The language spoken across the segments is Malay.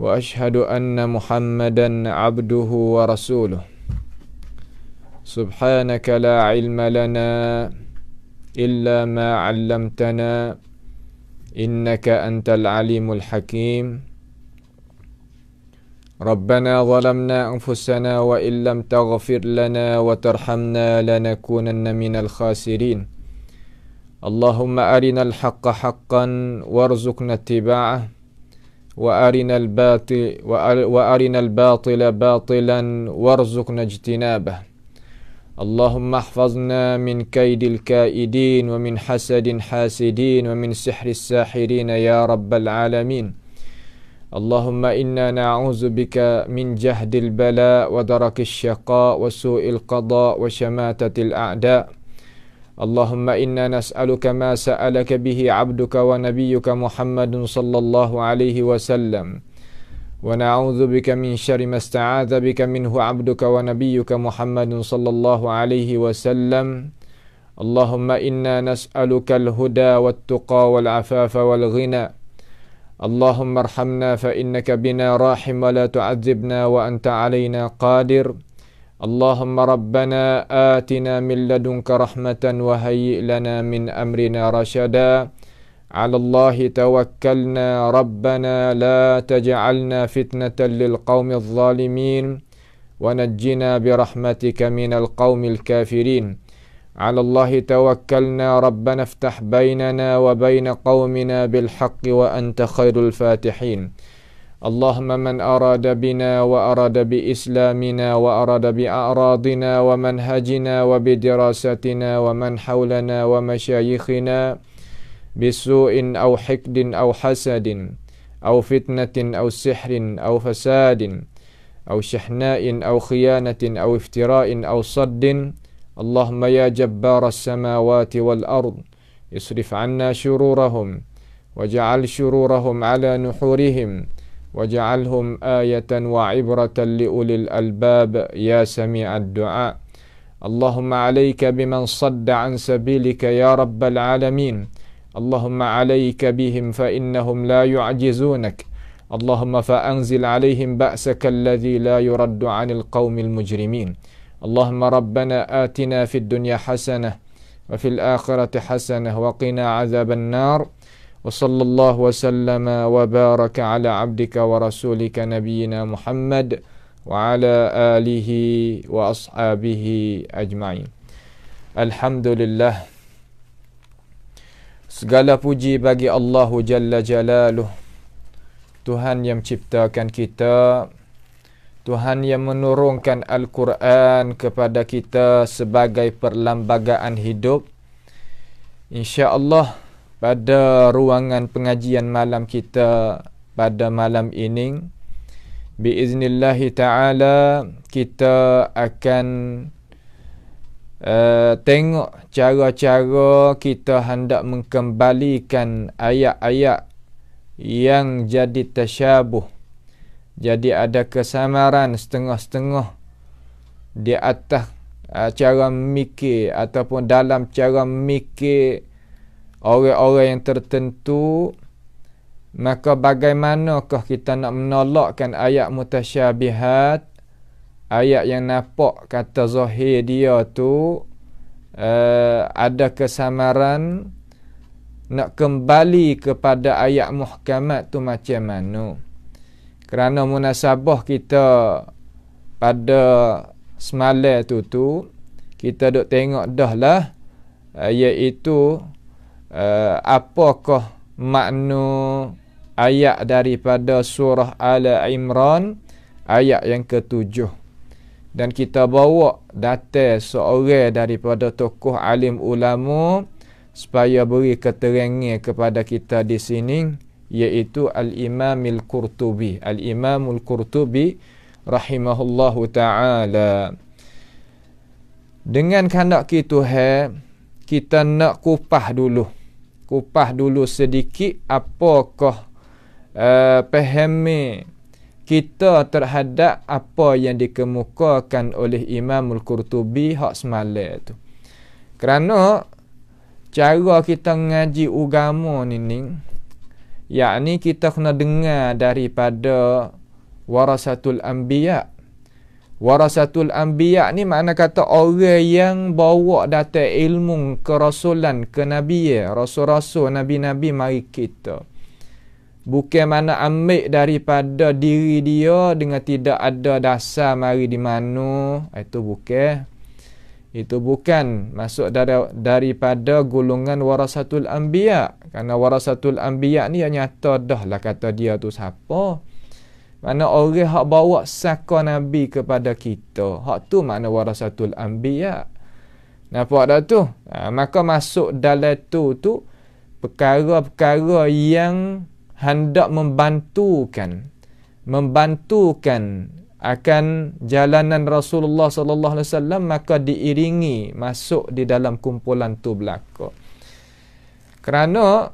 واشهد ان محمدا عبده ورسوله سبحانك لا علم لنا الا ما علمتنا انك انت العليم الحكيم ربنا ظلمنا انفسنا وان لم تغفر لنا وترحمنا لنكونن من الخاسرين اللهم ارنا الحق حقا وارزقنا اتباعه وارنا الباطل وارنا الباطل باطلا وارزقنا اجتنابه اللهم احفظنا من كيد الكائدين ومن حسد حاسدين ومن سحر الساحرين يا رب العالمين اللهم انا نعوذ بك من جهد البلاء ودرك الشقاء وسوء القضاء وشماته الاعداء اللهم إنا نسألك ما سألك به عبدك ونبيك محمد صلى الله عليه وسلم ونعوذ بك من شر ما استعاذ بك منه عبدك ونبيك محمد صلى الله عليه وسلم اللهم إنا نسألك الهدى والتقى والعفاف والغنى اللهم ارحمنا فإنك بنا راحم ولا تعذبنا وأنت علينا قادر اللهم ربنا آتنا من لدنك رحمة وهيئ لنا من أمرنا رشدا على الله توكلنا ربنا لا تجعلنا فتنة للقوم الظالمين ونجنا برحمتك من القوم الكافرين على الله توكلنا ربنا افتح بيننا وبين قومنا بالحق وأنت خير الفاتحين اللهم من أراد بنا وأراد بإسلامنا وأراد بأعراضنا ومنهجنا وبدراستنا ومن حولنا ومشايخنا بسوء أو حقد أو حسد أو فتنة أو سحر أو فساد أو شحناء أو خيانة أو افتراء أو صد اللهم يا جبار السماوات والأرض اصرف عنا شرورهم وجعل شرورهم على نحورهم واجعلهم آية وعبرة لأولي الألباب يا سميع الدعاء اللهم عليك بمن صد عن سبيلك يا رب العالمين اللهم عليك بهم فإنهم لا يعجزونك اللهم فأنزل عليهم بأسك الذي لا يرد عن القوم المجرمين اللهم ربنا آتنا في الدنيا حسنة وفي الآخرة حسنة وقنا عذاب النار وصلى الله وسلم وبارك على عبدك ورسولك نبينا محمد وعلى آله وأصحابه أجمعين الحمد لله Segala puji bagi Allahu Jalla Jalaluh Tuhan yang ciptakan kita Tuhan yang menurunkan Al-Quran kepada kita sebagai perlambagaan hidup InsyaAllah Allah pada ruangan pengajian malam kita pada malam ini biiznillah taala kita akan uh, tengok cara-cara kita hendak mengembalikan ayat-ayat yang jadi tasyabuh jadi ada kesamaran setengah-setengah di atas uh, cara mikir ataupun dalam cara mikir orang-orang yang tertentu maka bagaimanakah kita nak menolakkan ayat mutasyabihat ayat yang nampak kata zahir dia tu uh, ada kesamaran nak kembali kepada ayat muhkamat tu macam mana kerana munasabah kita pada semalam tu tu kita dok tengok dah lah eh, iaitu uh, apakah makna ayat daripada surah Al-Imran ayat yang ketujuh dan kita bawa data seorang daripada tokoh alim ulama supaya beri keterangan kepada kita di sini iaitu Al-Imam Al-Qurtubi Al-Imam Al-Qurtubi rahimahullahu taala dengan kanak kita kita nak kupah dulu kupah dulu sedikit apakah uh, kita terhadap apa yang dikemukakan oleh Imam Al-Qurtubi hak semalam tu. Kerana cara kita ngaji agama ni ni yakni kita kena dengar daripada warasatul anbiya Warasatul Ambiya ni makna kata orang yang bawa data ilmu ke Rasulan, ke Nabi ya. Rasul-Rasul, Nabi-Nabi mari kita. Bukan mana ambil daripada diri dia dengan tidak ada dasar mari di mana. Itu bukan. Itu bukan masuk dari, daripada golongan warasatul ambiya. Karena warasatul ambiya ni yang nyata dah lah kata dia tu siapa. Siapa? Mana orang hak bawa saka Nabi kepada kita. Hak tu makna warasatul anbiya. Nampak tak tu? Ha, maka masuk dalam tu tu perkara-perkara yang hendak membantukan membantukan akan jalanan Rasulullah sallallahu alaihi wasallam maka diiringi masuk di dalam kumpulan tu belaka. Kerana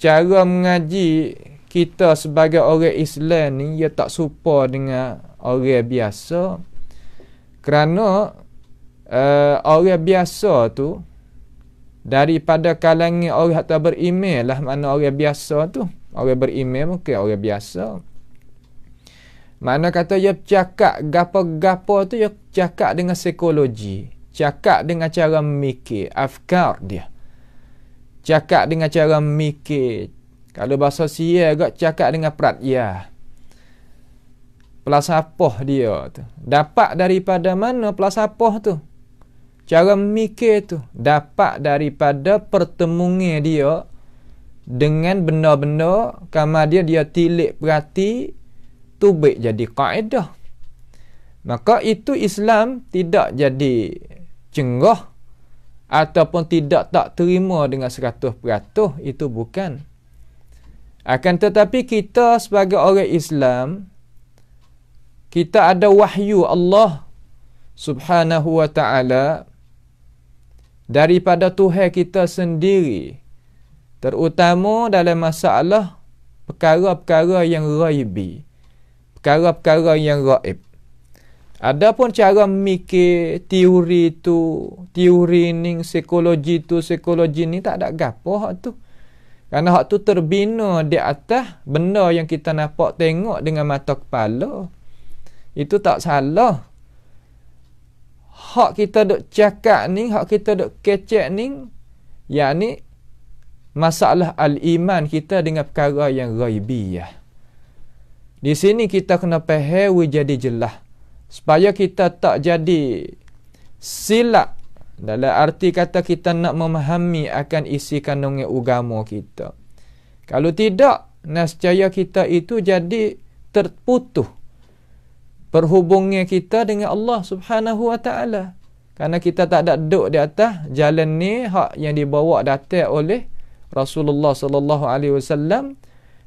cara mengaji kita sebagai orang Islam ni ia tak serupa dengan orang biasa kerana uh, orang biasa tu daripada kalangan orang yang tak beriman lah mana orang biasa tu orang beriman mungkin orang biasa mana kata dia cakap gapo-gapo tu dia cakap dengan psikologi cakap dengan cara mikir afkar dia cakap dengan cara mikir kalau bahasa Syria agak cakap dengan prat ya. Pelasapoh dia tu. Dapat daripada mana pelasapoh tu? Cara mikir tu dapat daripada pertemungnya dia dengan benda-benda kama dia dia tilik perhati tubik jadi kaedah. Maka itu Islam tidak jadi cenggoh ataupun tidak tak terima dengan 100% itu bukan akan tetapi kita sebagai orang Islam kita ada wahyu Allah Subhanahu wa taala daripada Tuhan kita sendiri terutama dalam masalah perkara-perkara yang ghaibi perkara-perkara yang Ada pun cara mikir teori tu, teori ni, psikologi tu, psikologi ni tak ada gapoh tu. Kerana hak tu terbina di atas benda yang kita nampak tengok dengan mata kepala. Itu tak salah. Hak kita duk cakap ni, hak kita duk kecek ni, yakni masalah al-iman kita dengan perkara yang ya. Di sini kita kena pehewi jadi jelas supaya kita tak jadi silap dalam arti kata kita nak memahami akan isi kandungan agama kita. Kalau tidak, nascaya kita itu jadi terputus. perhubungnya kita dengan Allah subhanahu wa ta'ala. Karena kita tak ada duduk di atas jalan ni hak yang dibawa datang oleh Rasulullah sallallahu alaihi wasallam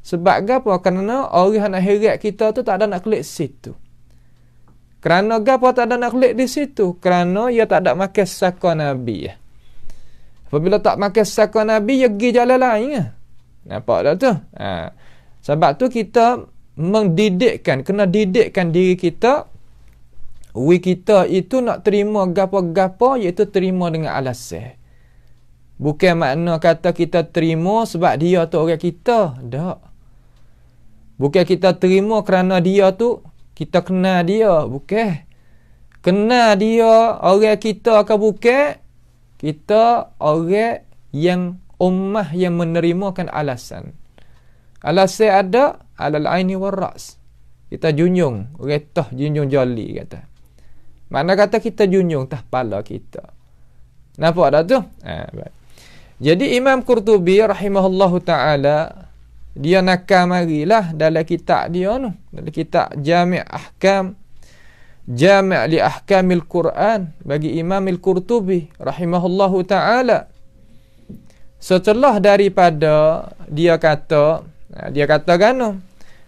sebab apa? Kerana orang nak heret kita tu tak ada nak klik situ. Kerana gapo tak ada nak kulit di situ? Kerana ia tak ada makan sako Nabi. Ya. Apabila tak makan sako Nabi, ia pergi jalan lain. Ya. Nampak tak tu? Ha. Sebab tu kita mendidikkan, kena didikkan diri kita. We kita itu nak terima gapo-gapo iaitu terima dengan alasan. Bukan makna kata kita terima sebab dia tu orang kita. Tak. Bukan kita terima kerana dia tu kita kenal dia bukan kenal dia orang kita akan bukan kita orang yang ummah yang menerimakan alasan alasan ada alal aini war ras kita junjung orang junjung jali kata mana kata kita junjung tah pala kita nampak dah tu ha, jadi imam qurtubi rahimahullahu taala dia nakal marilah dalam kitab dia tu dalam kitab Jami' Ahkam Jami' li Ahkamil Quran bagi Imam Al-Qurtubi rahimahullahu taala setelah daripada dia kata ha, dia kata kan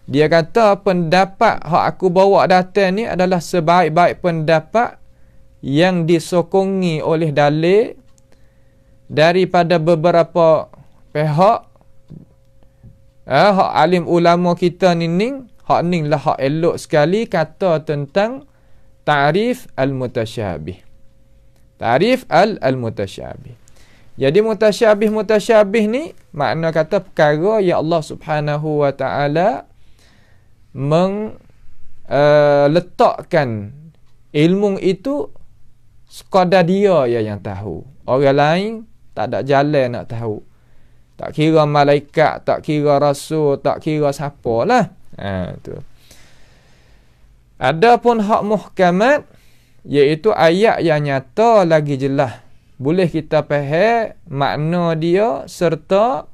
dia kata pendapat hak aku bawa datang ni adalah sebaik-baik pendapat yang disokongi oleh dalil daripada beberapa pihak Eh, hak alim ulama kita ni ni, hak ni lah hak elok sekali kata tentang ta'rif al-mutasyabih. Ta'rif al-mutasyabih. Jadi mutasyabih-mutasyabih ni makna kata perkara ya Allah Subhanahu wa taala meng eh, letakkan ilmu itu sekadar dia yang tahu. Orang lain tak ada jalan nak tahu. Tak kira malaikat, tak kira rasul, tak kira siapa lah. Ha, tu. Ada pun hak muhkamat, iaitu ayat yang nyata lagi jelas. Boleh kita faham makna dia serta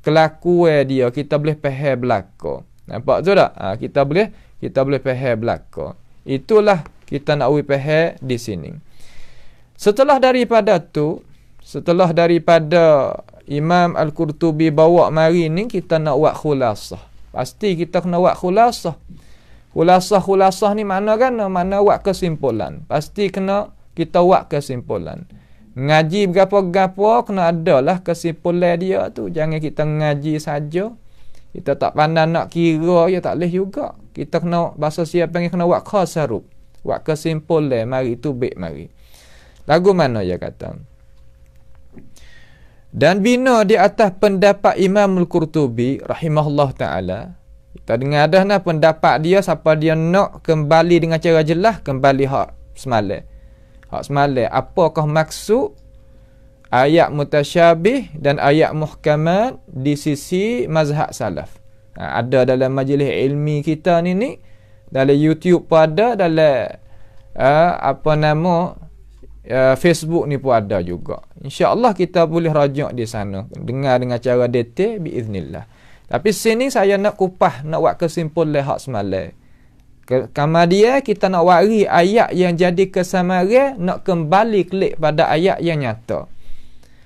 kelakuan dia. Kita boleh faham belaka. Nampak tu tak? Ha, kita boleh kita boleh faham belaka. Itulah kita nak faham di sini. Setelah daripada tu, setelah daripada Imam Al-Qurtubi bawa mari ni kita nak buat khulasah. Pasti kita kena buat khulasah. Khulasah-khulasah ni mana kan? Mana buat kesimpulan. Pasti kena kita buat kesimpulan. Ngaji berapa-berapa kena adalah kesimpulan dia tu. Jangan kita ngaji saja. Kita tak pandai nak kira ya tak boleh juga. Kita kena bahasa siap panggil kena buat khasarub. Buat kesimpulan mari tu baik mari. Lagu mana ya kata? dan bina di atas pendapat Imam Al-Qurtubi rahimahullah taala kita dengar dah nah pendapat dia siapa dia nak kembali dengan cara jelas kembali hak semalam hak semalam apakah maksud ayat mutasyabih dan ayat muhkamat di sisi mazhab salaf ha, ada dalam majlis ilmi kita ni ni dalam YouTube pun ada dalam uh, apa nama Ya, Facebook ni pun ada juga. InsyaAllah kita boleh rajuk di sana. Dengar dengan cara detail, biiznillah. Tapi sini saya nak kupah, nak buat kesimpul lehak semalai. Kemudian kita nak wari ayat yang jadi kesamaria, nak kembali klik pada ayat yang nyata.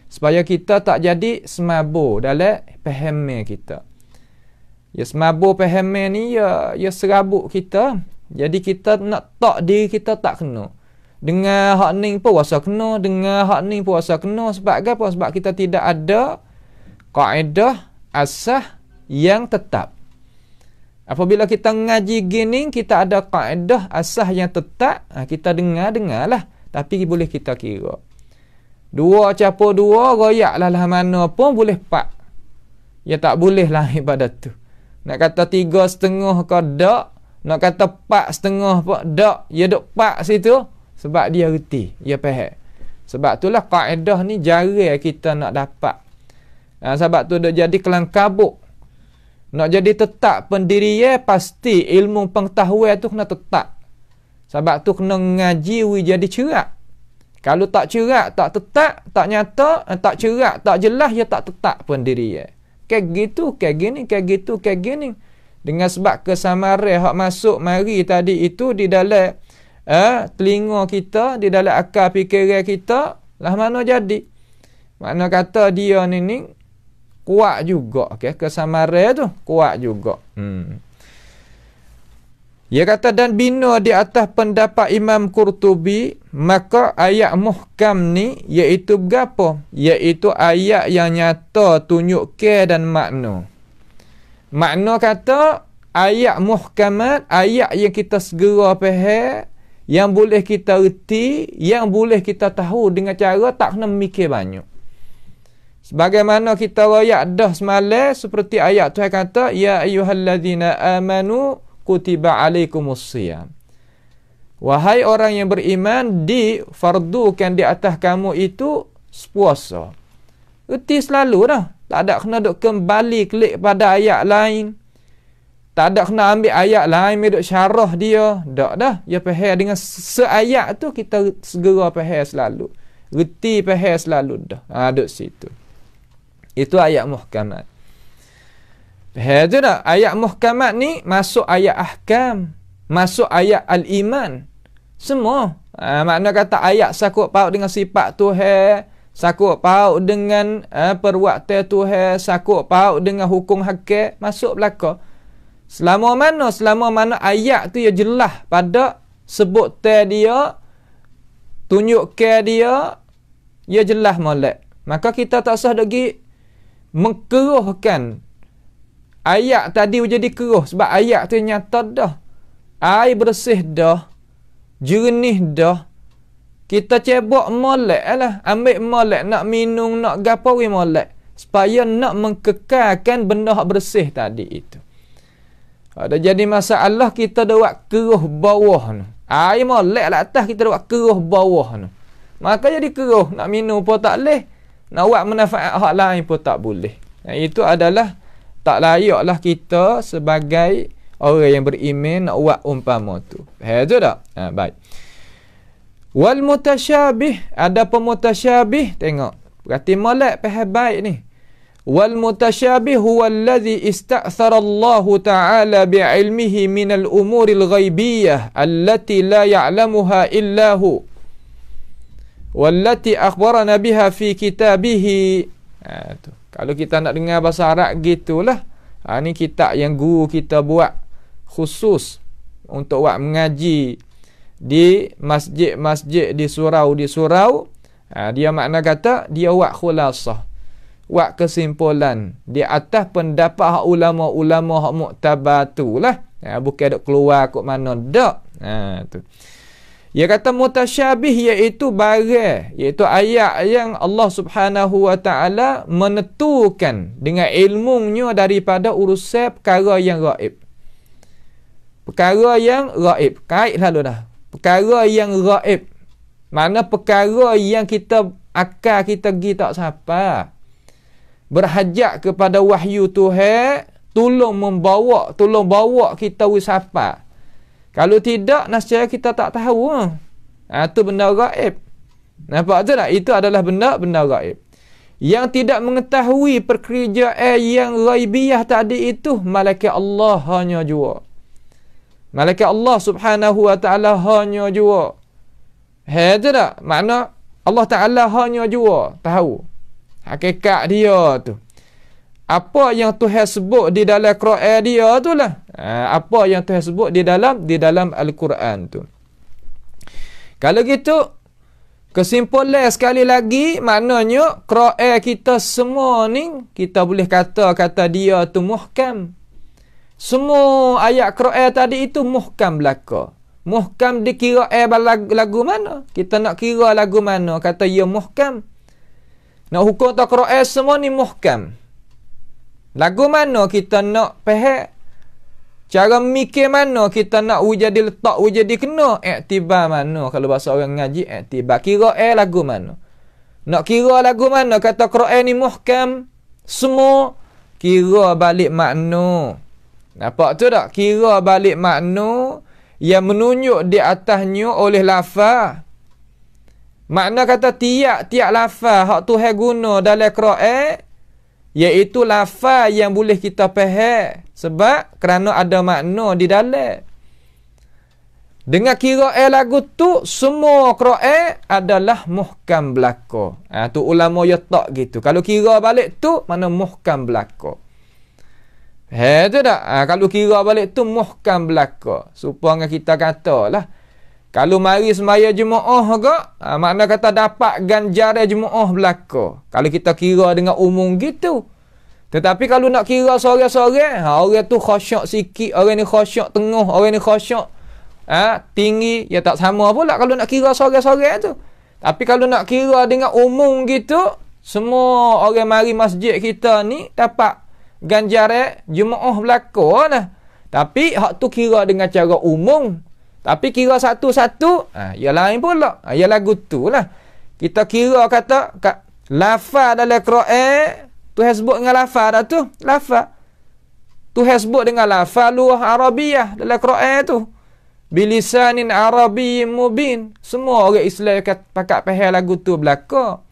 Supaya kita tak jadi semabu dalam pahamnya kita. Ya semabu pahamnya ni, ya, ya serabut kita. Jadi kita nak tak diri kita tak kena. Dengan hak ni pun rasa kena, dengan hak ni pun rasa kena sebab apa? Sebab kita tidak ada kaedah asah yang tetap. Apabila kita ngaji gini, kita ada kaedah asah yang tetap, ha, kita dengar dengar lah, Tapi boleh kita kira. Dua capa dua, royak lah lah mana pun boleh pak. Ya tak boleh lah ibadat tu. Nak kata tiga setengah ke dak, nak kata pak setengah pak dak, ya dak pak situ, sebab dia reti dia pehek. sebab itulah kaedah ni jarang kita nak dapat ha, sebab tu dia jadi kelangkabuk nak jadi tetap pendirian pasti ilmu pengetahuan tu kena tetap sebab tu kena ngaji wi jadi cerak kalau tak cerak tak tetap tak nyata eh, tak cerak tak jelas ya tak tetap pendirian kayak gitu kayak gini kayak gitu kayak gini dengan sebab kesamaran hak masuk mari tadi itu di dalam eh, telinga kita di dalam akal fikiran kita lah mana jadi makna kata dia ni ni kuat juga okay? kesamaran tu kuat juga hmm. Ia kata dan bina di atas pendapat Imam Qurtubi maka ayat muhkam ni iaitu berapa? Iaitu ayat yang nyata tunjuk ke dan makna. Makna kata ayat muhkamat ayat yang kita segera faham yang boleh kita erti, yang boleh kita tahu dengan cara tak kena mikir banyak. Sebagaimana kita royak dah semalam seperti ayat Tuhan kata, Ya ayuhalladzina amanu kutiba alaikumus siyam. Wahai orang yang beriman, di difardukan di atas kamu itu sepuasa. Reti selalu dah. Tak ada kena dok kembali klik pada ayat lain tak ada kena ambil ayat lain mai syarah dia dak dah ya faham dengan seayat tu kita segera faham selalu reti faham selalu dah ha duk situ itu ayat muhkamat faham tu dah ayat muhkamat ni masuk ayat ahkam masuk ayat al-iman semua ha, makna kata ayat sakut paut dengan sifat tuhan sakut paut dengan eh, ha, perwakte tuhan sakut paut dengan hukum hakik masuk belakang Selama mana? Selama mana ayat tu ya jelas pada sebut ter dia, tunjuk ke dia, ya jelas molek. Maka kita tak sah lagi mengkeruhkan ayat tadi menjadi keruh sebab ayat tu nyata dah. Air bersih dah, jernih dah. Kita cebok molek lah. Ambil molek, nak minum, nak gapawi molek. Supaya nak mengkekalkan benda bersih tadi itu. Ada ah, jadi masalah kita dah buat keruh bawah ni. Ah, air molek lah atas kita dah buat keruh bawah ni. Maka jadi keruh. Nak minum pun tak boleh. Nak buat manfaat hak lain pun tak boleh. Yang itu adalah tak layaklah kita sebagai orang yang beriman nak buat umpama tu. Itu tak? Ha, baik. Wal mutasyabih. Ada pemutasyabih. Tengok. Berarti molek pahal baik ni. والمتشابه هو الذي استأثر الله تعالى بعلمه من الأمور الغيبية التي لا يعلمها إلا هو والتي أخبرنا بها في كتابه kalau kita nak dengar bahasa Arab gitulah ha, ni kitab yang guru kita buat khusus untuk buat mengaji di masjid-masjid di surau di surau ha, dia makna kata dia buat khulasah buat kesimpulan di atas pendapat hak ulama-ulama hak muktabar tu Ya, bukan duk keluar kok mana dak. Ha tu. Ya kata mutasyabih iaitu barang iaitu ayat yang Allah Subhanahu wa taala menentukan dengan ilmunya daripada urusan perkara yang gaib. Perkara yang gaib. Kait lalu dah. Perkara yang gaib. Mana perkara yang kita akal kita pergi tak sampai berhajat kepada wahyu Tuhan tolong membawa tolong bawa kita wisapa kalau tidak nasihat kita tak tahu ha, itu ha, benda gaib nampak tu tak itu adalah benda benda gaib yang tidak mengetahui perkerjaan yang gaibiah tadi itu malaikat Allah hanya jua malaikat Allah subhanahu wa ta'ala hanya jua hei tu tak makna Allah Ta'ala hanya jua tahu Hakikat dia tu. Apa yang Tuhan sebut di dalam Quran dia tu lah. Ha, apa yang Tuhan sebut di dalam di dalam Al-Quran tu. Kalau gitu, kesimpulan sekali lagi, maknanya Quran kita semua ni, kita boleh kata-kata dia tu muhkam. Semua ayat Quran tadi itu muhkam belaka. Muhkam dikira eh, lagu, lagu mana? Kita nak kira lagu mana? Kata ia ya Muhkam. Nak hukum tak Quran semua ni muhkam. Lagu mana kita nak pehek? Cara mikir mana kita nak wujud letak, wujud di kena? Iktibar mana? Kalau bahasa orang ngaji, iktibar. Kira eh lagu mana? Nak kira lagu mana? Kata Quran ni muhkam. Semua kira balik makna. Nampak tu tak? Kira balik makna yang menunjuk di atasnya oleh lafaz. Makna kata tiak tiak lafa, hak tu hai guna dalam Quran iaitu lafaz yang boleh kita faham sebab kerana ada makna di dalam. Dengan kira eh lagu tu semua Quran adalah muhkam belako. Ah ha, tu ulama ya tak gitu. Kalau kira balik tu mana muhkam belako. Eh tu dah. Ha, kalau kira balik tu muhkam belako. Supaya kita katalah. lah. Kalau mari semaya jemaah juga, ha, ah, makna kata dapat ganjaran jemaah belaka. Kalau kita kira dengan umum gitu. Tetapi kalau nak kira sore-sore, ha, orang tu khosyok sikit, orang ni khosyok tengah, orang ni khosyok ha, tinggi, ya tak sama pula kalau nak kira sore-sore tu. Tapi kalau nak kira dengan umum gitu, semua orang mari masjid kita ni dapat ganjaran jemaah belaka lah. Tapi hak tu kira dengan cara umum. Tapi kira satu-satu, ha, ia lain pula. Ha, ia lagu tu lah. Kita kira kata, kat, lafa dalam Quran, eh? tu sebut dengan lafa dah tu. Lafa. Tu sebut dengan lafa luah Arabiyah dalam Quran eh, tu. Bilisanin Arabi mubin. Semua orang Islam kat, pakat pahal lagu tu belakang.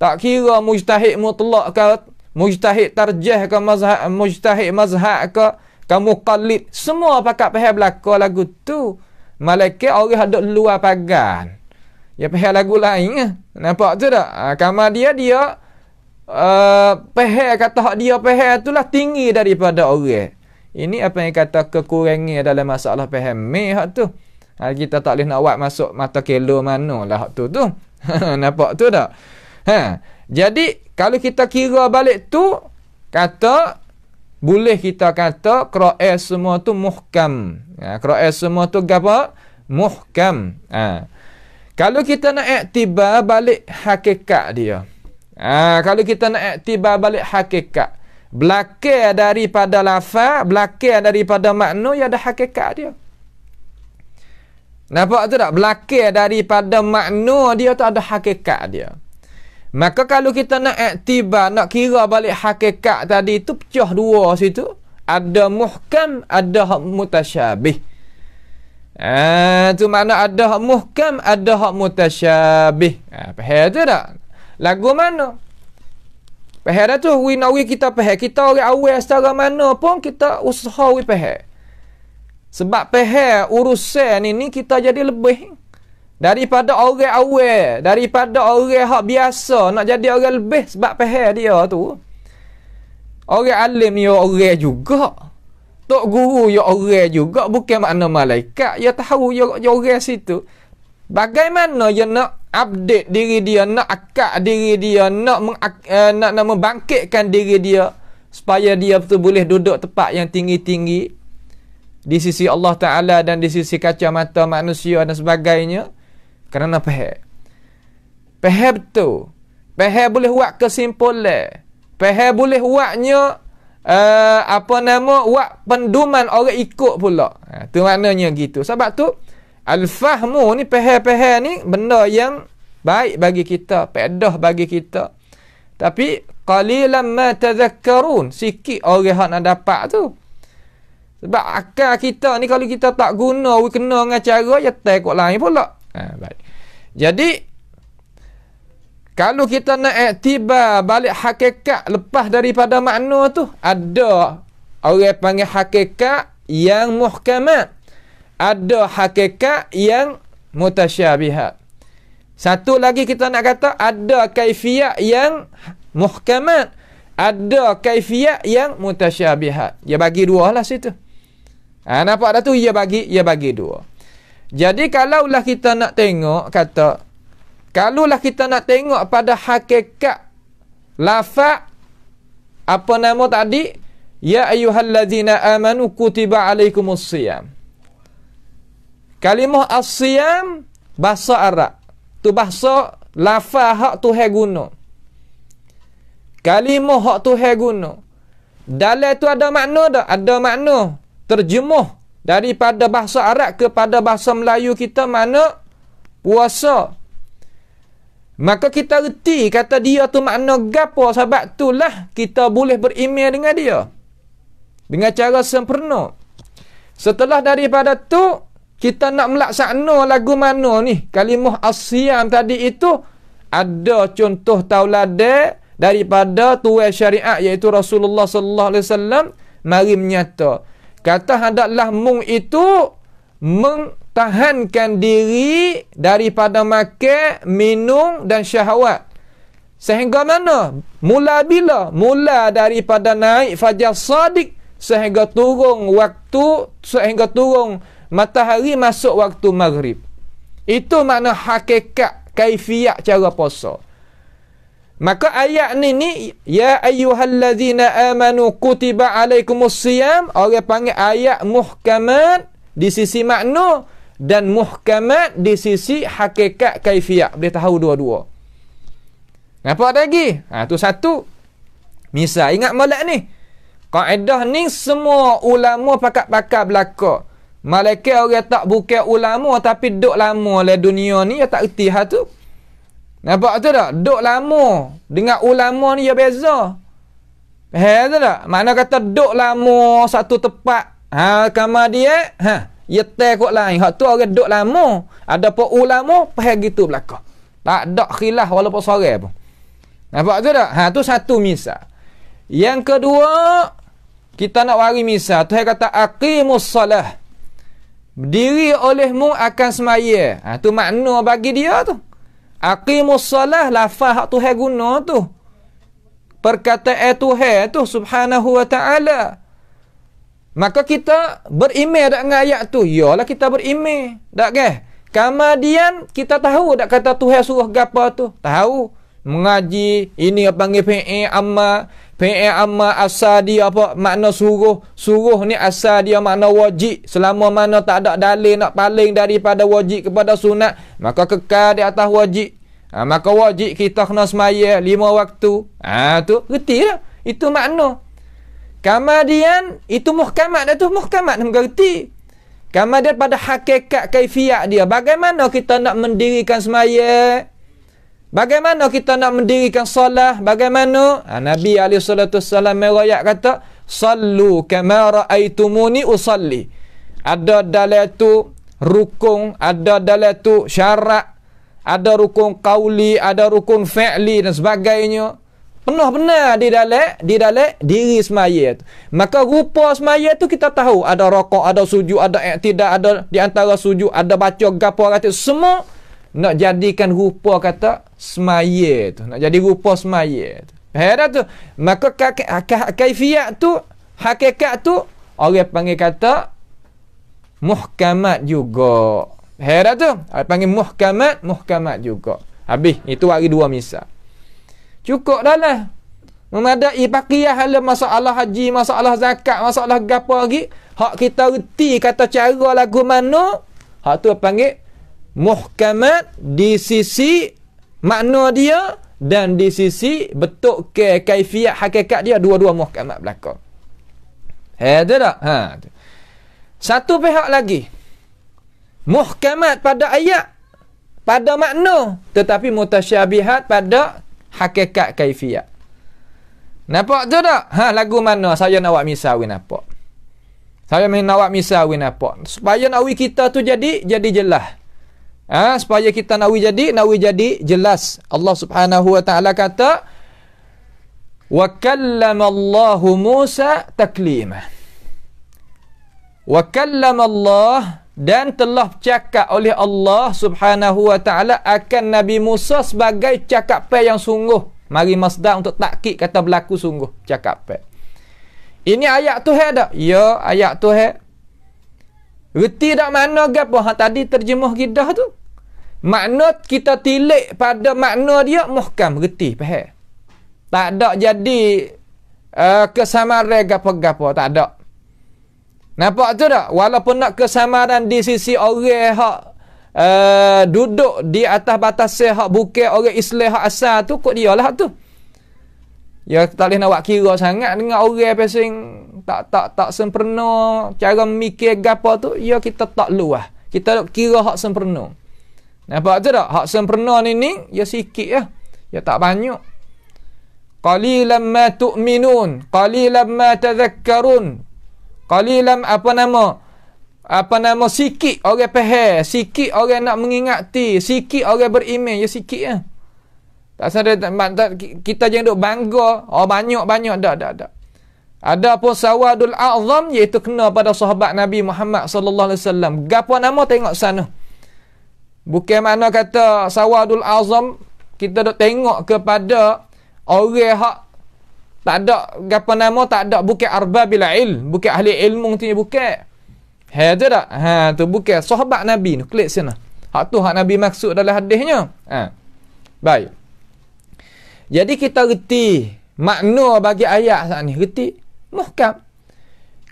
Tak kira mujtahid mutlak kat mujtahid tarjah kat mazhab, mujtahid mazhak. ke, kamu qalid semua pakak pahal belaka lagu tu malaikat orang ada luar pagan ya pahal lagu lain eh? nampak tu tak ha, kamar dia dia uh, kata hak dia pahal tu lah tinggi daripada orang ini apa yang kata kekurangan dalam masalah pahamai hak tu ha, kita tak boleh nak buat masuk mata kelo mana lah hak tu tu nampak tu tak ha. jadi kalau kita kira balik tu kata boleh kita kata qira'a semua tu muhkam. Ha semua tu apa? Muhkam. Ha. Kalau kita nak iktibar balik hakikat dia. Ha, kalau kita nak iktibar balik hakikat. Belakang daripada lafaz, belakang daripada makna ya ada hakikat dia. Nampak tu tak? Belakang daripada makna dia tu ada hakikat dia. Maka kalau kita nak aktiba, nak kira balik hakikat tadi itu pecah dua situ. Ada muhkam, ada hak mutasyabih. Itu ha, makna ada hak muhkam, ada hak mutasyabih. Ha, Pahal tu tak? Lagu mana? Pahal dah tu, we know we kita pahal. Kita orang awal secara mana pun, kita usaha we pahal. Sebab pahal urusan ini, kita jadi lebih. Daripada orang awal, daripada orang hak biasa nak jadi orang lebih sebab peha dia tu. Orang alim ni orang juga. Tok guru yo, ya orang juga bukan makna malaikat. Ya tahu yo ya, ya orang situ. Bagaimana ya nak update diri dia, nak akak diri dia, nak meng, uh, nak nak membangkitkan diri dia supaya dia betul boleh duduk tempat yang tinggi-tinggi di sisi Allah Taala dan di sisi kacamata manusia dan sebagainya kerana pehek. Pehek tu, pehek boleh buat kesimpulan. Pehek boleh buatnya uh, apa nama buat penduman orang ikut pula. Ha, tu maknanya gitu. Sebab tu al-fahmu ni pehek-pehek ni benda yang baik bagi kita, pedah bagi kita. Tapi qalilan ma tadhakkarun, sikit orang hak nak dapat tu. Sebab akal kita ni kalau kita tak guna, we kena dengan cara, ya tak kot lain pula. Ha, baik. Jadi kalau kita nak iktibar balik hakikat lepas daripada makna tu ada orang panggil hakikat yang muhkamat. Ada hakikat yang mutasyabihat. Satu lagi kita nak kata ada kaifiat yang muhkamat. Ada kaifiat yang mutasyabihat. Dia bagi dua lah situ. Ha, nampak dah tu? Dia bagi, dia bagi dua. Jadi kalaulah kita nak tengok kata kalaulah kita nak tengok pada hakikat lafaz apa nama tadi ya ayyuhallazina amanu kutiba alaikumussiyam. Kalimah as-siyam bahasa Arab. Tu bahasa lafaz hak tu hai guna. Kalimah hak tu hai guna. Dalam tu ada makna tak? Ada makna terjemah daripada bahasa Arab kepada bahasa Melayu kita mana puasa maka kita reti kata dia tu makna gapo sebab itulah kita boleh berimej dengan dia dengan cara sempurna setelah daripada tu kita nak melaksana lagu mana ni kalimah asyam tadi itu ada contoh taulade daripada tuan syariat iaitu Rasulullah sallallahu alaihi wasallam mari menyata Kata hendaklah mung itu mentahankan diri daripada makan, minum dan syahwat. Sehingga mana? Mula bila? Mula daripada naik fajar sadiq sehingga turun waktu sehingga turun matahari masuk waktu maghrib. Itu makna hakikat kaifiat cara puasa. Maka ayat ni ni ya ayyuhallazina amanu kutiba alaikumus siyam orang panggil ayat muhkamat di sisi makna dan muhkamat di sisi hakikat kaifiat boleh tahu dua-dua. Apa lagi? Ha tu satu. Misal ingat molek ni. Kaedah ni semua ulama pakat-pakat belaka. Malaikat orang tak buka ulama tapi duk lama le dunia ni ya tak erti ha tu. Nampak tu tak? Duk lama dengan ulama ni ya beza. Faham tu tak? Mana kata duk lama satu tempat. Ha kama dia, ha, ya teh kok lain. Hak tu orang duk lama. Ada pun ulama faham gitu belaka. Tak ada khilaf walaupun sore pun. Nampak tu tak? Ha tu satu misal. Yang kedua, kita nak wari misal. Tuhan kata aqimus solah. Berdiri olehmu akan semaya. Ha, tu makna bagi dia tu. Aqimus solah lafaz hak Tuhan guna tu. Perkataan Tuhan tu subhanahu wa ta'ala. Maka kita berime, dak dengan ayat tu. Iyalah kita berime, Dak ke? Kemudian kita tahu dak kata Tuhan suruh gapa tu? Tahu mengaji ini apa panggil fi'i amma fi'i amma asadi apa makna suruh suruh ni asadi dia makna wajib selama mana tak ada dalil nak paling daripada wajib kepada sunat maka kekal di atas wajib ha, maka wajib kita kena semaya lima waktu ha, tu reti lah. itu makna kemudian itu muhkamat dia tu muhkamat dia mengerti kemudian pada hakikat kaifiat dia bagaimana kita nak mendirikan semaya Bagaimana kita nak mendirikan solat? Bagaimana? Ha, Nabi alaihi salatu wasallam meriwayat kata, "Sallu kama ra'aitumuni usalli." Ada dalam tu rukun, ada dalam tu syarat, ada rukun qauli, ada rukun fi'li dan sebagainya. Penuh benar di dalam di dalam diri semaya tu. Maka rupa semaya tu kita tahu ada rokok, ada sujud, ada tidak ada di antara sujud, ada baca gapo ratus semua nak jadikan rupa kata semaya tu nak jadi rupa semaya tu Hera tu maka kaifiat tu hakikat tu orang panggil kata muhkamat juga Hera tu orang panggil muhkamat muhkamat juga habis itu hari dua misal cukup dah lah memadai pakiah hal lah, masalah haji masalah zakat masalah gapo lagi hak kita reti kata cara lagu mana hak tu panggil muhkamat di sisi makna dia dan di sisi betul ke kaifiat hakikat dia dua-dua muhkamat belaka. Ada tak? Ha. Satu pihak lagi. Muhkamat pada ayat pada makna tetapi mutasyabihat pada hakikat kaifiat. Nampak tu tak? Ha lagu mana saya nak buat misal we nampak. Saya nak buat misal we nampak. Supaya nak kita tu jadi jadi jelas. Ha, supaya kita nak jadi, nak jadi jelas. Allah Subhanahu Wa Taala kata, "Wakallam Allah Musa taklima." Wakallam Allah dan telah cakap oleh Allah Subhanahu Wa Taala akan Nabi Musa sebagai cakap pe yang sungguh. Mari masdar untuk takkik kata berlaku sungguh cakap pe. Ini ayat tu he dok, yo ayat tu he. Reti tak mana gapo hang tadi terjemah gidah tu? Makna kita tilik pada makna dia muhkam reti faham. Tak ada jadi uh, kesamaran gapo-gapo tak ada. Nampak tu tak? Walaupun nak kesamaran di sisi orang hak uh, duduk di atas batas hak bukan orang Islam hak asal tu kok dialah tu. Ya tak boleh nak buat kira sangat dengan orang pasing tak tak tak sempurna cara mikir gapo tu ya kita tak luah. Kita kira hak sempurna. Nampak tu tak? Hak sempurna ni ni, ya sikit ya. Ya tak banyak. Qalilam ma tu'minun. Qalilam ma tazakkarun. lam apa nama? Apa nama? Sikit orang peher. Sikit orang nak mengingati. Sikit orang beriman. Ya sikit ya. Tak sadar kita jangan duk bangga. Oh banyak-banyak. Tak, tak, tak. Ada pun sawadul a'zam iaitu kena pada sahabat Nabi Muhammad sallallahu alaihi wasallam. Gapo nama tengok sana. Bukan mana kata Sawadul Azam kita dok tengok kepada orang hak tak ada gapo nama tak ada bukan arbabil ilm bukan ahli ilmu tu bukan ha tu dak ha tu bukan sahabat nabi tu klik sana hak tu hak nabi maksud dalam hadisnya ha baik jadi kita reti makna bagi ayat saat ni reti muhkam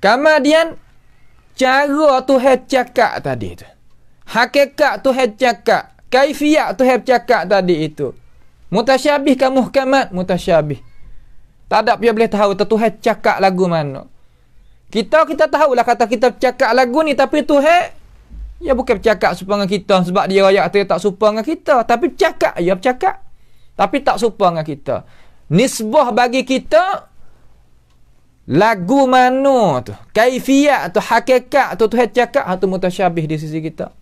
kemudian cara tu hak cakap tadi tu hakikat Tuhan cakap kaifiat Tuhan cakap tadi itu mutasyabih ke kan muhkamat mutasyabih tak ada pihak boleh tahu Tuhan cakap lagu mana kita kita tahulah kata kita cakap lagu ni tapi Tuhan ia ya bukan bercakap serupa dengan kita sebab dia rakyat kata tak supaya dengan kita tapi cakap ya bercakap tapi tak supaya dengan kita nisbah bagi kita lagu mana tu kaifiat tu hakikat tu Tuhan cakap atau ha, mutasyabih di sisi kita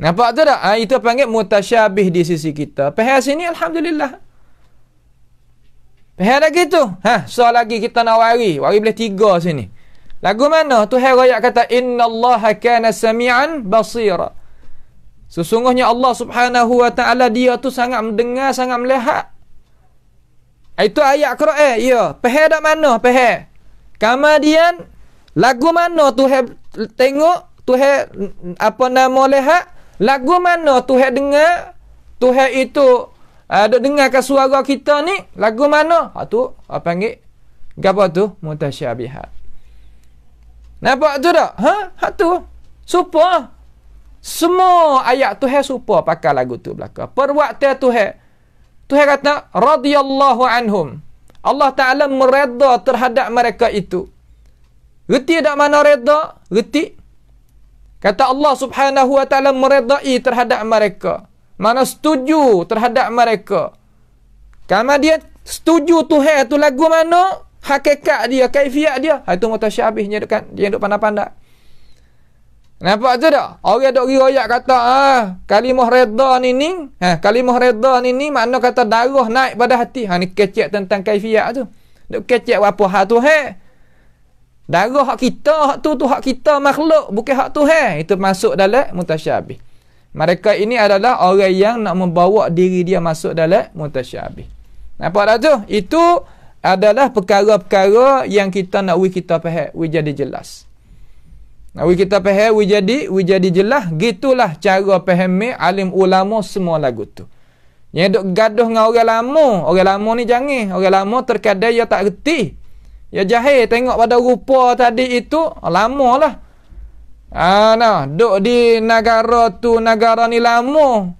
Nampak tu tak? Ha, itu panggil mutasyabih di sisi kita. Pihak sini Alhamdulillah. Pihak lagi tu. Ha, so lagi kita nak wari. Wari boleh tiga sini. Lagu mana? Tu hai rakyat kata Inna Allah kana sami'an basira. Sesungguhnya Allah subhanahu wa ta'ala dia tu sangat mendengar, sangat melihat. Ah, itu ayat Quran. Eh, ya. Pihak tak mana? Pihak. Kamadian. lagu mana tu hai tengok? Tu hai apa nama lihat? Lagu mana Tuhan dengar? Tuhan itu ada uh, dengarkan suara kita ni. Lagu mana? Ha tu, apa ah, panggil? Gapo tu? Mutasyabihat. Nampak tu tak? Ha? Ha tu. Supa. Semua ayat Tuhan supa pakai lagu tu belaka. Perwaktu Tuhan. Tuhan kata radhiyallahu anhum. Allah Taala meredha terhadap mereka itu. Reti tak mana redha? Reti Kata Allah subhanahu wa ta'ala meredai terhadap mereka. Mana setuju terhadap mereka. Kalau dia setuju Tuhan tu lagu mana, hakikat dia, kaifiat dia. Itu mutasyabihnya dekat, dia duduk pandai-pandai. Nampak tu tak? Orang yang duduk riwayat kata, ah, kalimah redha ni ni, ha, kalimah redha ni ni, makna kata darah naik pada hati. Ha, ni kecek tentang kaifiat tu. Duk kecek apa hal tu, hei. Darah hak kita, hak tu tu hak kita makhluk, bukan hak tu Tuhan. Itu masuk dalam mutasyabih. Mereka ini adalah orang yang nak membawa diri dia masuk dalam mutasyabih. Nampak tak tu? Itu adalah perkara-perkara yang kita nak wi kita faham, wi jadi jelas. Nak wi kita faham, wi jadi wi jadi jelas, gitulah cara faham alim ulama semua lagu tu. Yang duk gaduh dengan orang lama, orang lama ni jangan, orang lama terkadang dia tak reti, Ya jahil tengok pada rupa tadi itu lama lah. Ah nah, duk di negara tu negara ni lama.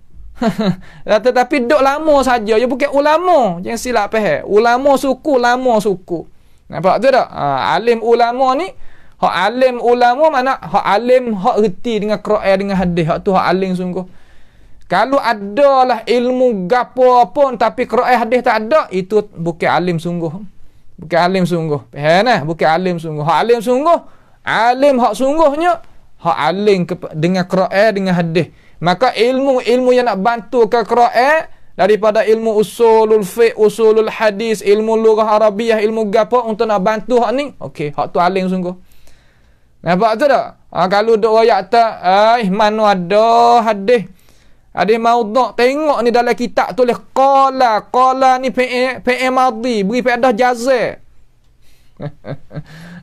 Tetapi duk lama saja. Ya bukan ulama yang silap faham. Ulama suku lama suku. Nampak tu tak? Ha, alim ulama ni hak alim ulama mana hak alim hak reti dengan Quran dengan hadis. Hak tu hak alim sungguh. Kalau adalah ilmu gapo pun tapi Quran hadis tak ada, itu bukan alim sungguh. Bukan alim sungguh. Faham nah? Eh, Bukan alim sungguh. Hak alim sungguh. Alim hak sungguhnya. Hak alim dengan Quran dengan hadis. Maka ilmu-ilmu yang nak bantu ke Quran daripada ilmu usulul fiqh, usulul hadis, ilmu lughah Arabiah, ilmu gapo untuk nak bantu hak ni. Okey, hak tu alim sungguh. Nampak tu tak? Ha, kalau duk royak tak, eh mano ada hadis ada maudak tengok ni dalam kitab tulis qala qala ni pe pe madhi beri faedah jazak.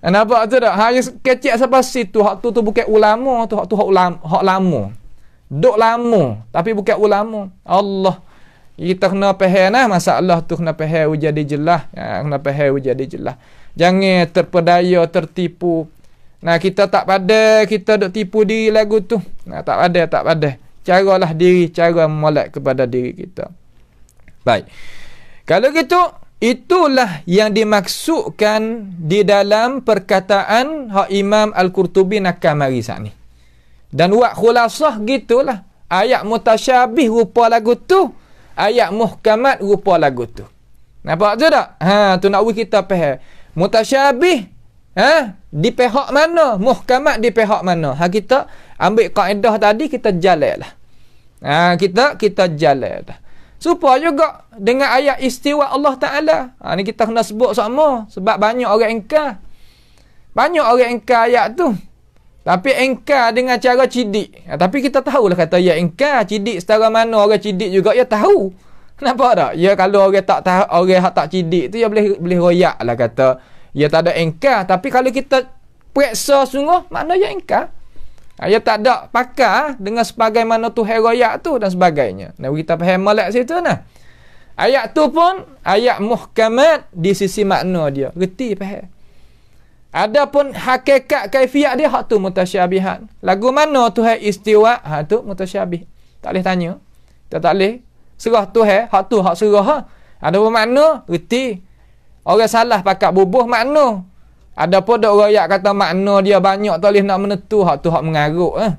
Kenapa tu dak? Ha kecil sebab situ hak tu tu bukan ulama tu hak tu hak ulama hak lama. Dok lama tapi bukan ulama. Allah kita kena faham nah masalah tu kena faham jadi jelas. Ya, kena faham jadi jelas. Jangan terpedaya tertipu. Nah kita tak pada kita dok tipu diri lagu tu. Nah tak pada tak pada caralah diri cara molek kepada diri kita baik kalau gitu itulah yang dimaksudkan di dalam perkataan hak imam al-qurtubi nak mari saat ni dan buat khulasah gitulah ayat mutasyabih rupa lagu tu ayat muhkamat rupa lagu tu nampak tu tak ha tu nak kita faham mutasyabih Eh, di pihak mana? Muhkamat di pihak mana? Ha kita ambil kaedah tadi kita lah. Ha kita kita jalailah. Supaya juga dengan ayat istiwa Allah Taala. Ha ni kita kena sebut sama sebab banyak orang engkar. Banyak orang engkar ayat tu. Tapi engkar dengan cara cidik. Ha, tapi kita tahulah kata ya engkar cidik secara mana orang cidik juga ya tahu. Kenapa tak? Ya kalau orang tak tahu, orang tak cidik tu ya boleh boleh lah kata ia ya, tak ada engkar tapi kalau kita periksa sungguh mana ia engkar ia ha, ya, tak ada pakar dengan sebagaimana tu heroyak tu dan sebagainya nah kita faham malak situ nah ayat tu pun ayat muhkamat di sisi makna dia reti faham ada pun hakikat kaifiat dia hak tu mutasyabihat lagu mana tu hai istiwa hak tu mutasyabih tak boleh tanya kita tak boleh serah tu hai hak tu hak serah ha. ada pun makna reti Orang salah pakat bubuh makna. Ada pun dok royak kata makna dia banyak tak boleh nak menentu hak tu hak mengaruk eh.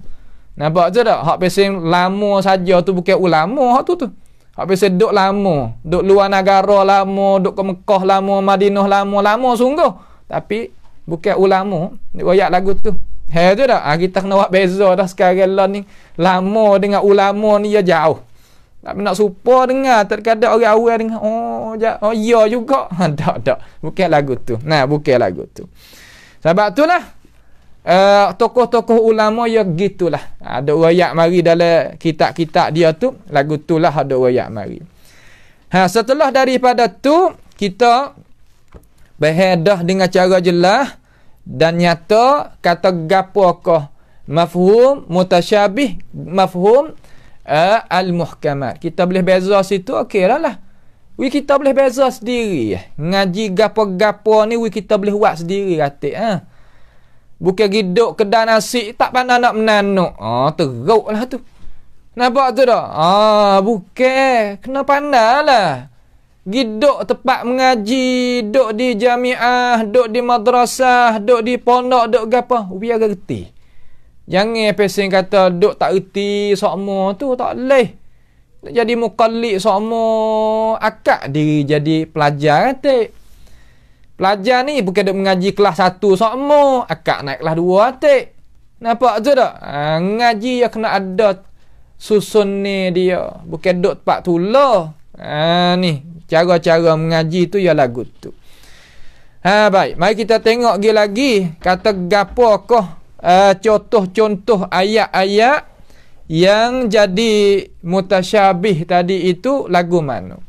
Nampak tu tak? Hak pesen lama saja tu bukan ulama hak tu tu. Hak pesen dok lama, dok luar negara lama, dok ke Mekah lama, Madinah lama, lama sungguh. Tapi bukan ulama dok royak lagu tu. Hei tu tak? Ha, kita kena buat beza dah sekarang lah ni. Lama dengan ulama ni ya jauh. Tak nak serupa dengar terkadang orang awal dengar oh jap oh ya juga. Ha tak tak. Bukan lagu tu. Nah, bukan lagu tu. Sebab itulah uh, eh, tokoh-tokoh ulama ya gitulah. Ada royak mari dalam kitab-kitab dia tu, lagu itulah ada royak mari. Ha setelah daripada tu kita berhadah dengan cara jelas dan nyata kata gapokah mafhum mutasyabih mafhum uh, al-muhkamat. Kita boleh beza situ, okey lah lah. We kita boleh beza sendiri. Ngaji gapo-gapo ni, we kita boleh buat sendiri, katik. Ha? Bukan giduk kedai nasi, tak pandai nak menanuk. Oh, teruk lah tu. Nampak tu dah? Ha, oh, bukan. Kena pandai lah. Giduk tepat mengaji, duduk di jamiah, duduk di madrasah, duduk di pondok, duduk gapo. We agak getih. Jangan pesen kata duk tak erti sokmo tu tak leh. Jadi mukallid sokmo akak diri jadi pelajar kata. Pelajar ni bukan duk mengaji kelas satu sokmo. Akak naik kelas dua kata. Nampak tu tak? Ha, ngaji yang kena ada susun ni dia. Bukan duk tempat tu lah. Ha, ni. Cara-cara mengaji tu ya lagu tu. Ha, baik. Mari kita tengok lagi. Kata gapo kau Eh, contoh-contoh ayat-ayat yang jadi mutasyabih tadi itu lagu mana.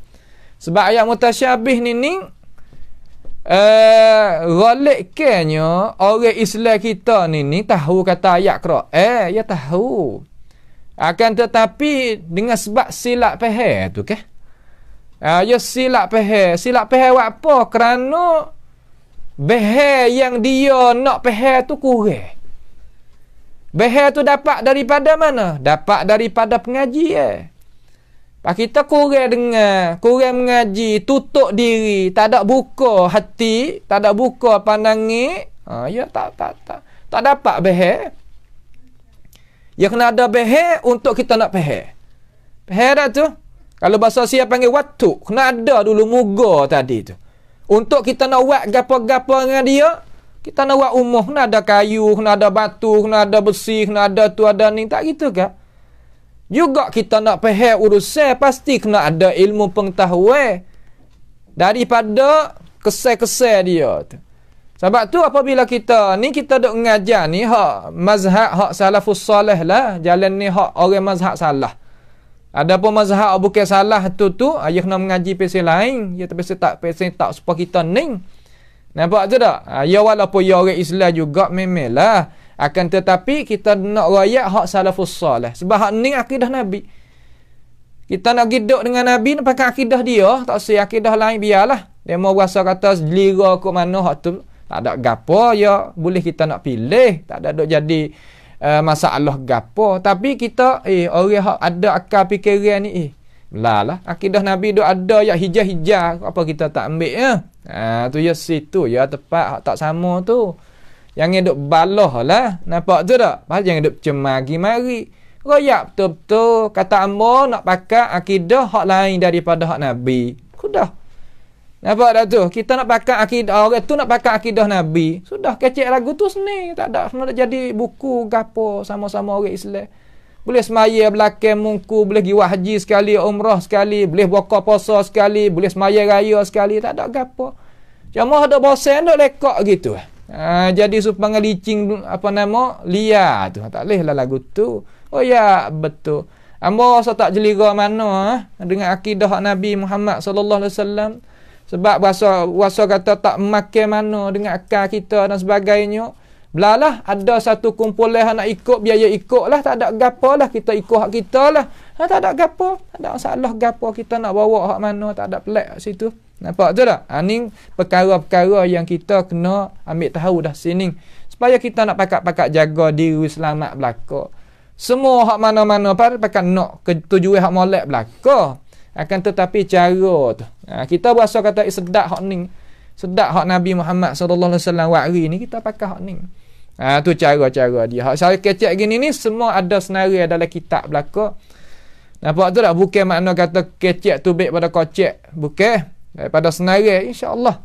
Sebab ayat mutasyabih ni ni eh uh, galaknya orang Islam kita ni ni tahu kata ayat qira. Eh ya tahu. Akan tetapi dengan sebab silap pehe tu ke? Ah uh, ya silap pehe Silap faham apa? Kerana behe yang dia nak pehe tu kurang. Beher tu dapat daripada mana? Dapat daripada pengaji eh. Pak kita kurang dengar, kurang mengaji, tutup diri, tak ada buka hati, tak ada buka pandangi. Ha, ya tak tak tak. Tak dapat beher. Ya kena ada beher untuk kita nak beher. Beher dah tu. Kalau bahasa siap panggil waktu, kena ada dulu muga tadi tu. Untuk kita nak buat gapo-gapo dengan dia, kita nak buat rumah, kena ada kayu, nak ada batu, nak ada besi, nak ada tu, ada ni. Tak gitu ke? Juga kita nak pahit urusan, pasti kena ada ilmu pengetahuan daripada kesel-kesel dia tu. Sebab tu apabila kita ni kita duk mengajar ni hak mazhab hak salafus salih lah jalan ni hak orang mazhab salah. Ada pun mazhab bukan salah tu tu ayah nak mengaji pesan lain ya tapi tak pesan tak supaya kita ning. Nampak tu tak? Ha, ya walaupun ya orang Islam juga memanglah. Akan tetapi kita nak rakyat hak salafus salih. Sebab hak ni akidah Nabi. Kita nak hidup dengan Nabi ni pakai akidah dia. Tak usah akidah lain biarlah. Dia mau rasa kata selera ke mana hak tu. Tak ada gapo ya. Boleh kita nak pilih. Tak ada duk jadi uh, masalah gapo. Tapi kita eh orang hak ada akal fikiran ni eh. Lah lah. Akidah Nabi duk ada yang hijah-hijah. Apa kita tak ambil ya? Ah tu ya situ ya tepat hak tak sama tu. Yang hidup baloh lah. Nampak tu tak? Pasal yang hidup cemagi mari. Royak betul-betul. Kata ambo nak pakai akidah hak lain daripada hak Nabi. Kudah. Nampak tak tu? Kita nak pakai akidah. Orang tu nak pakai akidah Nabi. Sudah kecek lagu tu sendiri. Tak ada. Sebenarnya jadi buku gapo sama-sama orang Islam. Boleh semaya belakang mungku, boleh pergi haji sekali, umrah sekali, boleh buka puasa sekali, boleh semaya raya sekali, tak ada gapo. Cuma ada bosan nak lekak gitu. Uh, jadi supaya licing apa nama? Lia tu. Ha, tak leh lah lagu tu. Oh ya, betul. Ambo saya tak jeliga mana eh? dengan akidah Nabi Muhammad sallallahu alaihi wasallam. Sebab bahasa bahasa kata tak makan mana dengan akal kita dan sebagainya. Belalah ada satu kumpulan hak nak ikut biaya ikut lah tak ada gapo lah kita ikut hak kita lah. Ha, tak ada gapo, tak ada masalah gapo kita nak bawa hak mana tak ada pelak kat situ. Nampak tu tak? Ha, ni perkara-perkara yang kita kena ambil tahu dah sini. Supaya kita nak pakak pakak jaga diri selamat belaka. Semua hak mana-mana pakat pakat nak ke tujuan hak molek belako Akan tetapi cara tu. Ha, kita berasa kata eh, sedak hak ni. Sedap hak Nabi Muhammad sallallahu SAW wakri ni kita pakai hak ni. Ha, tu cara-cara dia. Hak saya kecek gini ni semua ada senarai dalam kitab belaka. Nampak tu tak? Bukan makna kata kecek tu baik pada kocek. Bukan. Daripada senarai, insya Allah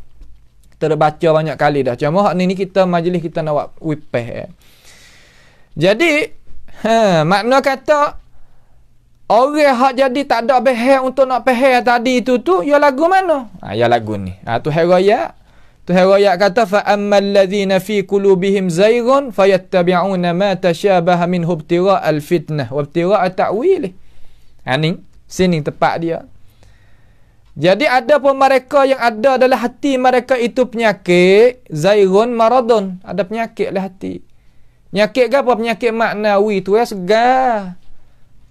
terbaca banyak kali dah. Cuma hak ni ni kita majlis kita nak buat wipeh. Eh. Jadi, ha, makna kata, orang hak jadi tak ada behel untuk nak pehel tadi tu tu, ya lagu mana? Ha, ya lagu ni. Ha, tu heroyak. Tuhayat kata fa ammal ladzina fi qulubihim zayghun fayattabi'una ma tashabaha minhu ibtira'al fitnah wa ibtira'at ta'wil. Ani ha, sini tepat dia. Jadi ada pun mereka yang ada dalam hati mereka itu penyakit zairun maradun ada penyakit dalam hati. Penyakit apa? Penyakit maknawi tu ya segar.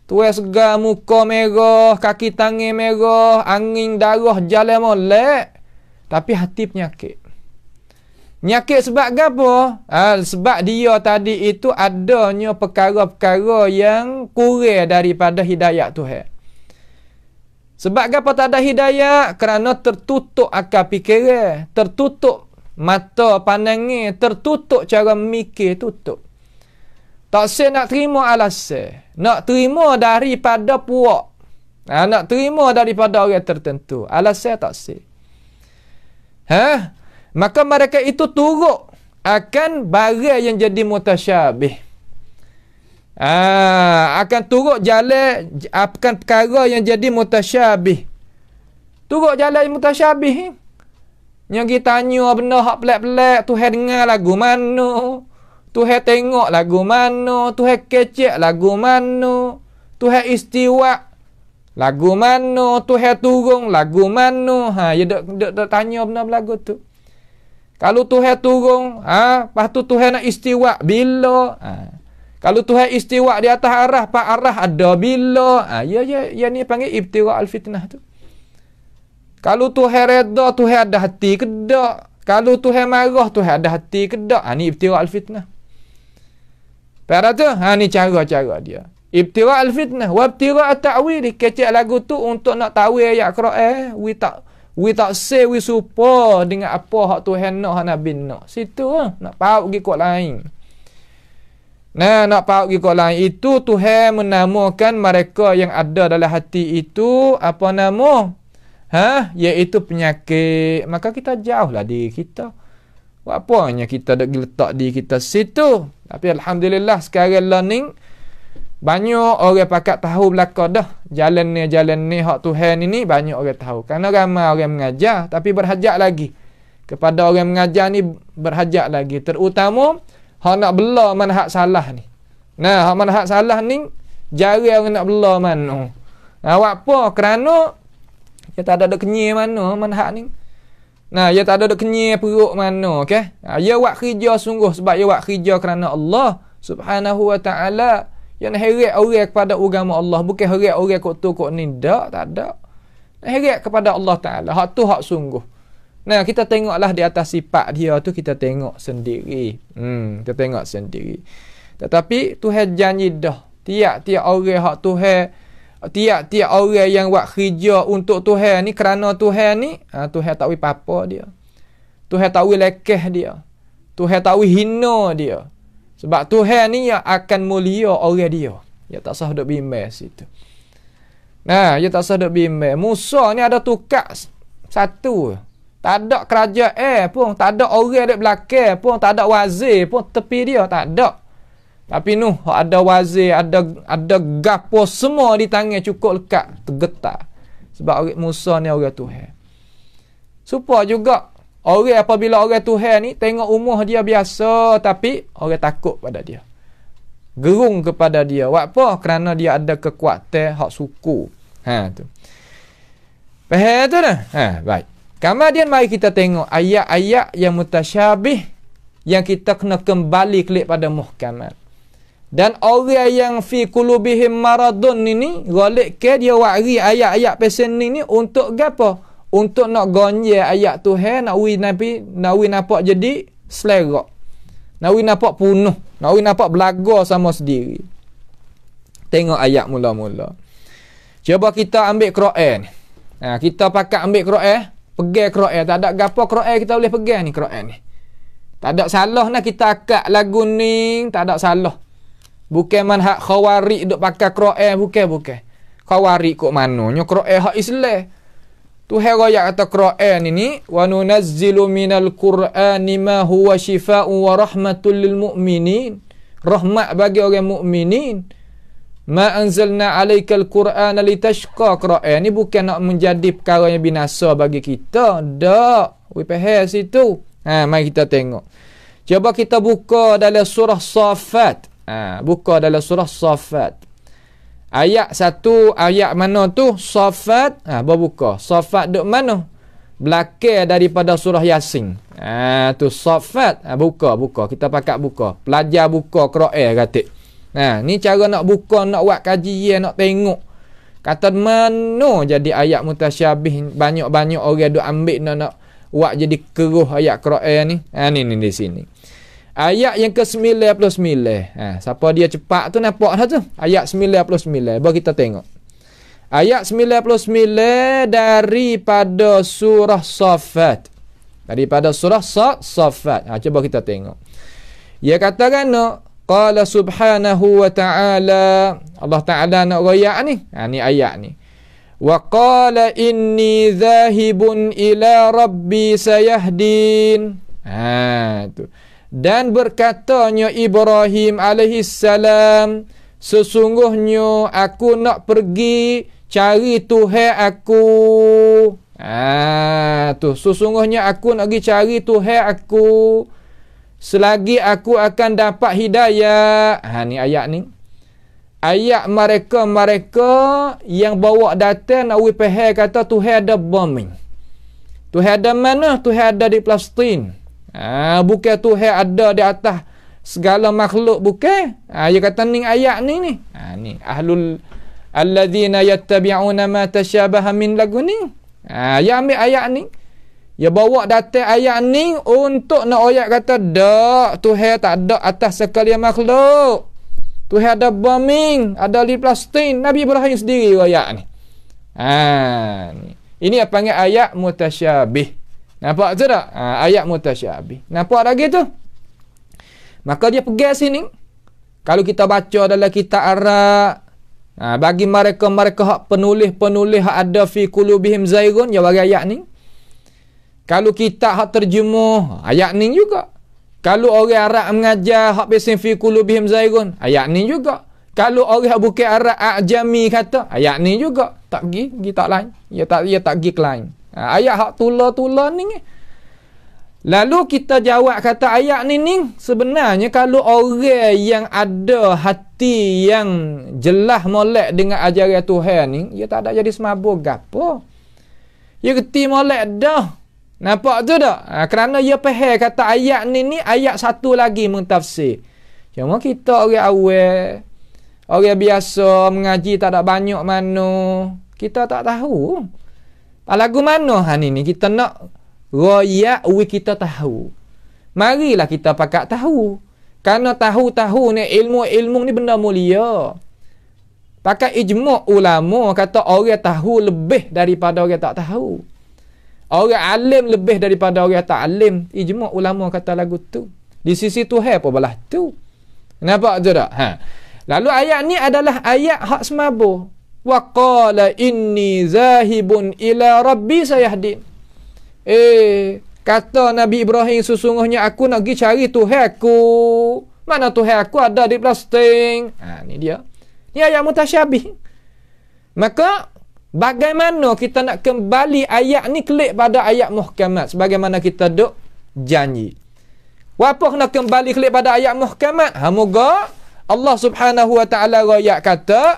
Tu ya segar muka merah, kaki tangan merah, angin darah jalan molek. Tapi hati penyakit. Nyakit sebab apa? Ha, sebab dia tadi itu adanya perkara-perkara yang kurang daripada hidayah Tuhan. Sebab apa tak ada hidayah? Kerana tertutup akal fikiran, tertutup mata pandangnya, tertutup cara mikir tutup. Tak saya nak terima alasan. Nak terima daripada puak. Ha, nak terima daripada orang tertentu. Alasan tak saya. Ha? maka mereka itu turut akan barang yang jadi mutasyabih. Ah, akan turut jalan akan perkara yang jadi mutasyabih. Turut jalan yang mutasyabih. Yang kita tanya benda hak pelak-pelak, Tuhan dengar lagu mana? Tuhan tengok lagu mana? Tuhan kecek lagu mana? Tuhan istiwa lagu mana? Tuhan turun lagu mana? Ha, dia tanya benda-benda lagu tu. Kalau Tuhan turun, ha, lepas tu Tuhan nak istiwa, bila? Ha. Kalau Tuhan istiwa di atas arah, pak arah ada bila? Ha, ya, ya, ya ni panggil ibtira al-fitnah tu. Kalau Tuhan reda, Tuhan ada hati ke tak? Kalau Tuhan marah, Tuhan ada hati ke tak? Ha, ni ibtira al-fitnah. Pada tu, ha, ni cara-cara dia. Ibtira al-fitnah. Wabtira al-ta'wili. Kecil lagu tu untuk nak tahu ayat Quran. Eh, we tak... We tak say we supa dengan apa hak Tuhan nak hak Nabi nak. Situ lah. Nak pauk pergi kot lain. Nah, nak pauk pergi kot lain. Itu Tuhan menamakan mereka yang ada dalam hati itu. Apa nama? Ha? Iaitu penyakit. Maka kita jauhlah diri kita. Apa hanya kita dah letak diri kita situ. Tapi Alhamdulillah sekarang learning. Banyak orang pakat tahu belaka dah. Jalan ni, jalan ni, hak Tuhan ni, banyak orang tahu. Kerana ramai orang mengajar, tapi berhajat lagi. Kepada orang mengajar ni, berhajat lagi. Terutama, hak nak bela mana hak salah ni. Nah, hak mana hak salah ni, jari orang nak bela mana. Nah, apa? Kerana, dia ya tak ada ada mana, mana hak ni. Nah, dia ya tak ada ada kenyir perut mana, okey? Nah, dia ya buat kerja sungguh sebab dia buat kerja kerana Allah subhanahu wa ta'ala. Yang nak heret orang kepada agama Allah bukan heret orang kok tu kok ni dak tak ada. Nak heret kepada Allah Taala. Hak tu hak sungguh. Nah, kita tengoklah di atas sifat dia tu kita tengok sendiri. Hmm, kita tengok sendiri. Tetapi Tuhan janji dah. Tiap-tiap orang hak Tuhan tiap-tiap orang yang buat kerja untuk Tuhan ni kerana Tuhan ni, ha, Tuhan tak tahu apa dia. Tuhan tak tahu lekeh dia. Tuhan tak tahu hina dia. Sebab Tuhan ni yang akan mulia orang dia. Ya tak sah dok bimbang situ. Nah, ya tak sah dok bimbang. Musa ni ada tukar satu. Tak ada kerajaan eh, pun, tak ada orang dekat belakang pun, tak ada wazir pun tepi dia tak ada. Tapi nuh ada wazir, ada ada gapo semua di tangan cukup lekat tergetar. Sebab orang Musa ni orang Tuhan. Supaya juga Orang apabila orang Tuhan ni tengok umur dia biasa tapi orang takut pada dia. Gerung kepada dia. Buat apa? Kerana dia ada kekuatan hak suku. Ha tu. Faham tu dah? Ha baik. Kemudian mari kita tengok ayat-ayat yang mutasyabih yang kita kena kembali klik pada muhkamat. Dan orang yang fi kulubihim maradun ini, ke dia wari ayat-ayat pesan ini untuk apa? untuk nak ganjil ayat Tuhan nak wi nabi nak wi nampak jadi selera nak wi nampak penuh nak wi nampak belaga sama sendiri tengok ayat mula-mula cuba kita ambil Quran ha, kita pakai ambil Quran pergi Quran tak ada gapo Quran kita boleh pergi ni Quran ni tak ada salah nak kita akak lagu ni tak ada salah bukan manhak khawarij duk pakai Quran bukan bukan khawarij kok manunya Quran hak Islam Tuhan yang kata Quran ini wa nunazzilu minal qur'ani ma huwa shifaa'un wa rahmatul lil mu'minin rahmat bagi orang mukminin ma anzalna alaikal qur'ana litashqa qira'an ini bukan nak menjadi perkara yang binasa bagi kita dak we pahal situ ha mari kita tengok Cuba kita buka dalam surah safat ha buka dalam surah safat Ayat satu ayat mana tu? Sofat Ha, buka, Sofat duk mana? Belakir daripada surah Yasin. Ha, tu Sofat Ha, buka, buka. Kita pakai buka. Pelajar buka Kro'el katik. Ha, ni cara nak buka, nak buat kajian, nak tengok. Kata mana jadi ayat mutasyabih banyak-banyak orang duk ambil nak nak buat jadi keruh ayat Kro'el ni. Ha, ni ni di sini. Ayat yang ke-99. Ha, siapa dia cepat tu nampak dah tu. Ayat 99. Bawa kita tengok. Ayat 99 daripada surah Safat. Daripada surah Safat. Ha, cuba kita tengok. Ya kata kan no. Qala subhanahu wa ta'ala. Allah ta'ala nak royak ni. Ha, ni ayat ni. Wa qala inni zahibun ila rabbi sayahdin. Ha, tu. Ha, dan berkatanya Ibrahim alaihi salam sesungguhnya aku nak pergi cari Tuhan aku ah tu sesungguhnya aku nak pergi cari Tuhan aku selagi aku akan dapat hidayah ha ni ayat ni ayat mereka-mereka yang bawa datang nak wipeh kata Tuhan ada bombing Tuhan ada mana Tuhan ada di Palestin Ha, bukan Tuhan ada di atas segala makhluk bukan. Ha, dia kata ni ayat ni ni. Ha, ni ahlul alladhina yattabi'una ma tashabaha min lagu ni. Ha, dia ambil ayat ni. Dia bawa datang ayat ni untuk nak ayat kata dak Tuhan tak ada atas sekalian makhluk. Tuhan ada bombing, ada di plastin. Nabi Ibrahim sendiri ayat ni. Ha, ni. Ini apa panggil ayat mutasyabih. Nampak tu tak? Ha, ayat mutasyabih. Nampak tak gitu? Maka dia pergi sini. Kalau kita baca dalam kitab Arab. Ha, bagi mereka-mereka hak penulis-penulis hak ada fi kulubihim zairun. Ya bagi ayat ni. Kalau kita hak terjemuh. Ayat ni juga. Kalau orang Arab mengajar hak besin fi kulubihim zairun. Ayat ni juga. Kalau orang bukit Arab ajami kata. Ayat ni juga. Tak pergi. Pergi tak lain. Ya tak, ya tak pergi ke lain. Ah, ayat hak tula-tula ni. Lalu kita jawab kata ayat ni ni sebenarnya kalau orang yang ada hati yang jelah molek dengan ajaran Tuhan ni dia tak ada jadi semabur gapo. Dia reti molek dah. Nampak tu tak? Ha, kerana dia faham kata ayat ni ni ayat satu lagi mentafsir. Cuma kita orang awal orang biasa mengaji tak ada banyak mana kita tak tahu. Lagu mana hari ni kita nak royak we kita tahu. Marilah kita pakat tahu. Karena tahu-tahu ni ilmu-ilmu ni benda mulia. Pakat ijma' ulama kata orang tahu lebih daripada orang tak tahu. Orang alim lebih daripada orang tak alim. Ijma' ulama kata lagu tu. Di sisi tu hai apa belah tu. Nampak tu tak? Ha. Lalu ayat ni adalah ayat hak semabuh wa qala inni zahibun ila rabbi sayahdin eh kata nabi ibrahim sesungguhnya aku nak pergi cari tuhan aku mana tuhan aku ada di plastik ha ni dia ni ayat mutasyabih maka bagaimana kita nak kembali ayat ni klik pada ayat muhkamat sebagaimana kita dok janji Wapak nak kembali klik pada ayat muhkamat? Ha, moga Allah subhanahu wa ta'ala rakyat kata,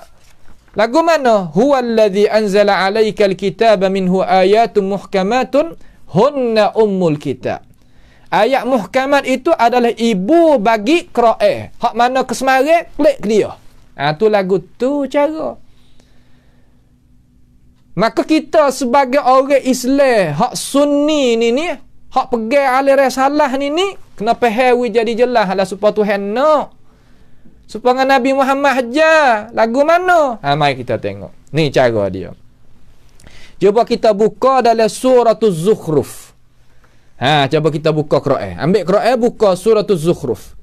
Lagu mana? Huwa alladhi anzala alayka alkitaba minhu ayatun muhkamatun hunna ummul kitab. Ayat muhkamat itu adalah ibu bagi kera'i. Hak mana kesemarik, klik ke dia. Ha, tu lagu tu cara. Maka kita sebagai orang Islam, hak sunni ni ni, hak pegang alir salah ni ni, kena pehewi jadi jelas lah supaya Tuhan nak. No supaya Nabi Muhammad hajar. Lagu mana? Ha, mari kita tengok. Ni cara dia. Cuba kita buka dalam Suratul Zuhruf. zukhruf Ha, cuba kita buka Quran. Ambil Quran buka Suratul Zuhruf.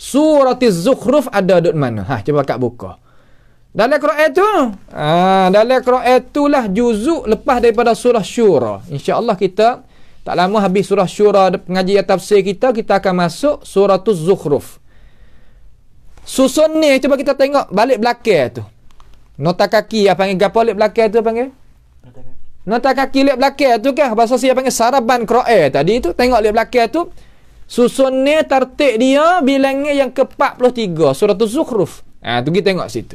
Suratul Zuhruf ada di mana? Ha, cuba kak buka. Dalam Quran tu. Ha, dalam Quran itulah juzuk lepas daripada surah Syura. Insya-Allah kita tak lama habis surah Syura pengajian tafsir kita kita akan masuk Suratul Zuhruf. Susun ni cuba kita tengok balik belakang tu. Nota kaki yang panggil gapo balik belakang tu panggil? Nota kaki. Nota kaki balik belakang tu kan bahasa saya panggil saraban Quran tadi tu tengok balik belakang tu. Susun ni tertik dia bilangnya yang ke-43 surah Az-Zukhruf. Ha tu kita tengok situ.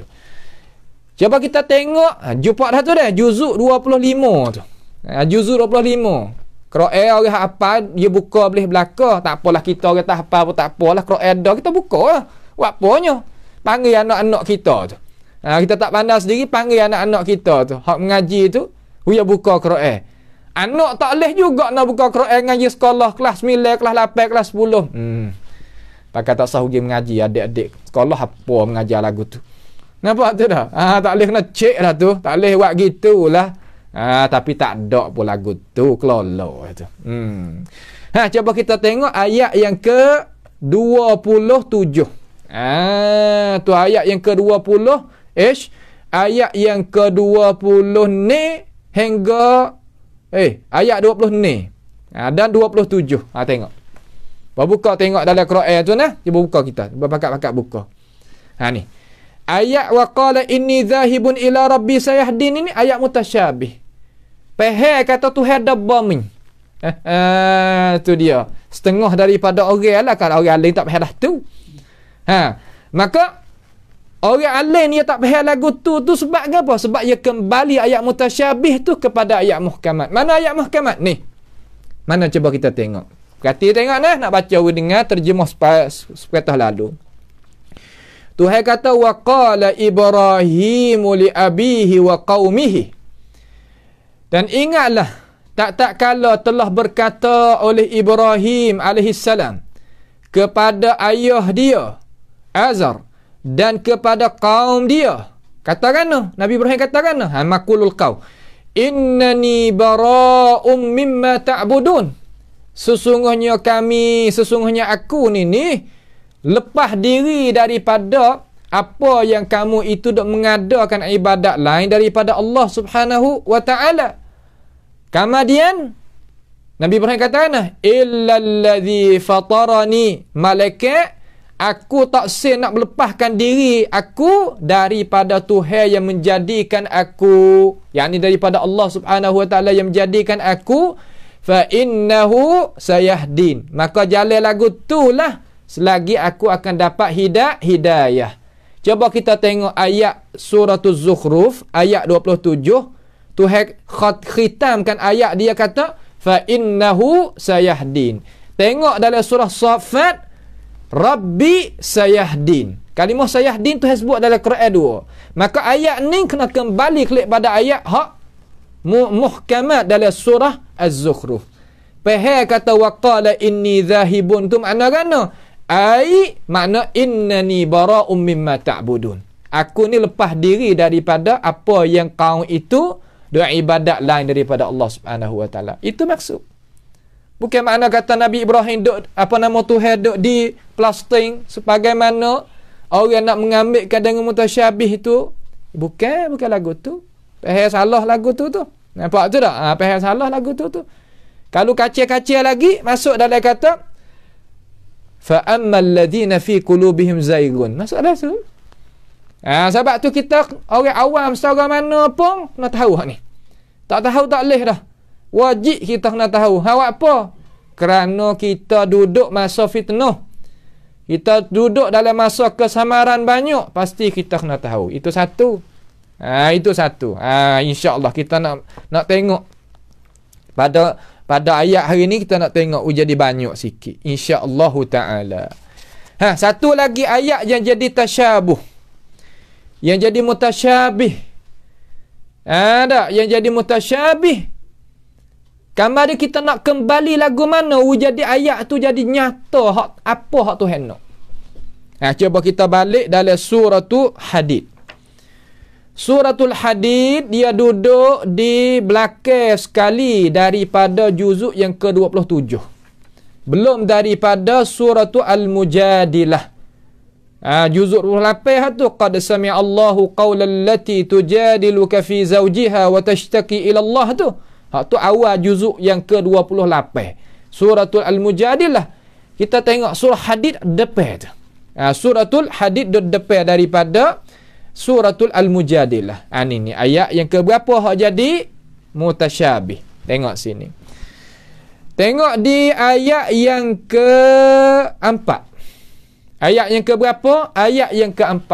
Cuba kita tengok ha, jumpa dah tu dah juzuk 25 tu. Ha, juzuk 25. Quran orang hak apa dia buka boleh belaka tak apalah kita orang tak apa pun tak apalah Quran dah kita buka lah. Buat apanya? Panggil anak-anak kita tu. Ha, kita tak pandai sendiri, panggil anak-anak kita tu. Hak mengaji tu, huya buka Quran. Anak tak boleh juga nak buka Quran dengan sekolah kelas 9, kelas 8, kelas 10. Hmm. Pakai tak sah mengaji adik-adik sekolah apa mengajar lagu tu. Nampak tu dah? Ha, tak boleh kena cek dah tu. Tak boleh buat gitu lah. Ha, ah, tapi tak ada pun lagu tu. Kelolo lah tu. Hmm. Ha, cuba kita tengok ayat yang ke 27. Ah, tu ayat yang ke-20 ish ayat yang ke-20 ni hingga eh ayat 20 ni ah, dan 27 ha, tengok buka tengok dalam Quran tu nah cuba buka kita berpakat-pakat buka ha ni ayat waqala inni zahibun ila rabbi sayahdin ini ayat mutasyabih pehe kata tu ada bombing eh, tu dia setengah daripada orang lah kalau orang lain tak pehe dah tu Ha. Maka, orang alim dia tak payah lagu tu tu sebab apa? Sebab dia kembali ayat mutasyabih tu kepada ayat muhkamat. Mana ayat muhkamat? Ni. Mana cuba kita tengok. Berarti tengok nah, nak baca orang dengar terjemah sepatah lalu. Tuhan kata wa qala Ibrahim li abihi wa qaumihi. Dan ingatlah tak tak kala telah berkata oleh Ibrahim salam kepada ayah dia Azar dan kepada kaum dia. Katakan tu. Lah, Nabi Ibrahim katakan lah, hama kulul kau. Innani bara'um mimma ta'budun. Sesungguhnya kami, sesungguhnya aku ni ni. Lepas diri daripada apa yang kamu itu dok mengadakan ibadat lain daripada Allah Subhanahu wa taala. Kemudian Nabi Ibrahim kata, lah, "Illa allazi fatarani malaikat Aku tak sen nak melepaskan diri aku daripada Tuhan yang menjadikan aku. Yang daripada Allah subhanahu wa ta'ala yang menjadikan aku. Fa Fa'innahu sayahdin. Maka jalan lagu tu lah. Selagi aku akan dapat hidak, hidayah. Cuba kita tengok ayat surah Zuhruf, ayat 27. Tuhan khat khitamkan ayat dia kata, Fa Fa'innahu sayahdin. Tengok dalam surah Saffat. Rabbi sayahdin. Kalimah sayahdin tu sebut dalam Quran dua. Maka ayat ni kena kembali klik pada ayat hak muhkamat dalam surah Az-Zukhruf. Pehe kata waqala inni zahibun tu makna gana? Ai makna innani bara'um mimma ta'budun. Aku ni lepas diri daripada apa yang kau itu doa ibadat lain daripada Allah Subhanahu wa taala. Itu maksud. Bukan makna kata Nabi Ibrahim duk apa nama Tuhan duk di plastering plasting mana orang nak mengambil kadang mutasyabih tu bukan bukan lagu tu. Pehe salah lagu tu tu. Nampak tu tak? Ha, pehe salah lagu tu tu. Kalau kacil-kacil lagi masuk dalam kata fa ammal ladina fi qulubihim zaygun. Masuk dah tu. Ha, sebab tu kita orang awam seorang mana pun nak tahu hak ni. Tak tahu tak leh dah. Wajib kita kena tahu. Hal apa? Kerana kita duduk masa fitnah. Kita duduk dalam masa kesamaran banyak. Pasti kita kena tahu. Itu satu. Ha, itu satu. Ha, insya Allah kita nak nak tengok. Pada pada ayat hari ini kita nak tengok. Ujian di banyak sikit. Insya Allah ta'ala. Ha, satu lagi ayat yang jadi tashabuh. Yang jadi mutashabih. ada Yang jadi mutasyabih. Kamari kita nak kembali lagu mana jadi ayat tu jadi nyata hak apa hak tu hendak. Ha, cuba kita balik dalam surah tu Hadid. Suratul Hadid dia duduk di belakang sekali daripada juzuk yang ke-27. Belum daripada suratul Al-Mujadilah. Ha, juzuk 28 tu qad sami'a Allahu qawlan lati tujadiluka fi zawjiha wa tashtaki ila Allah Hak tu awal juzuk yang ke-28. Suratul Al-Mujadilah. Kita tengok surah hadid depe tu. Ha, suratul hadid depe daripada suratul Al-Mujadilah. Ha, ini, ini ayat yang keberapa hak jadi? Mutasyabih. Tengok sini. Tengok di ayat yang ke-4. Ayat yang keberapa? Ayat yang ke-4.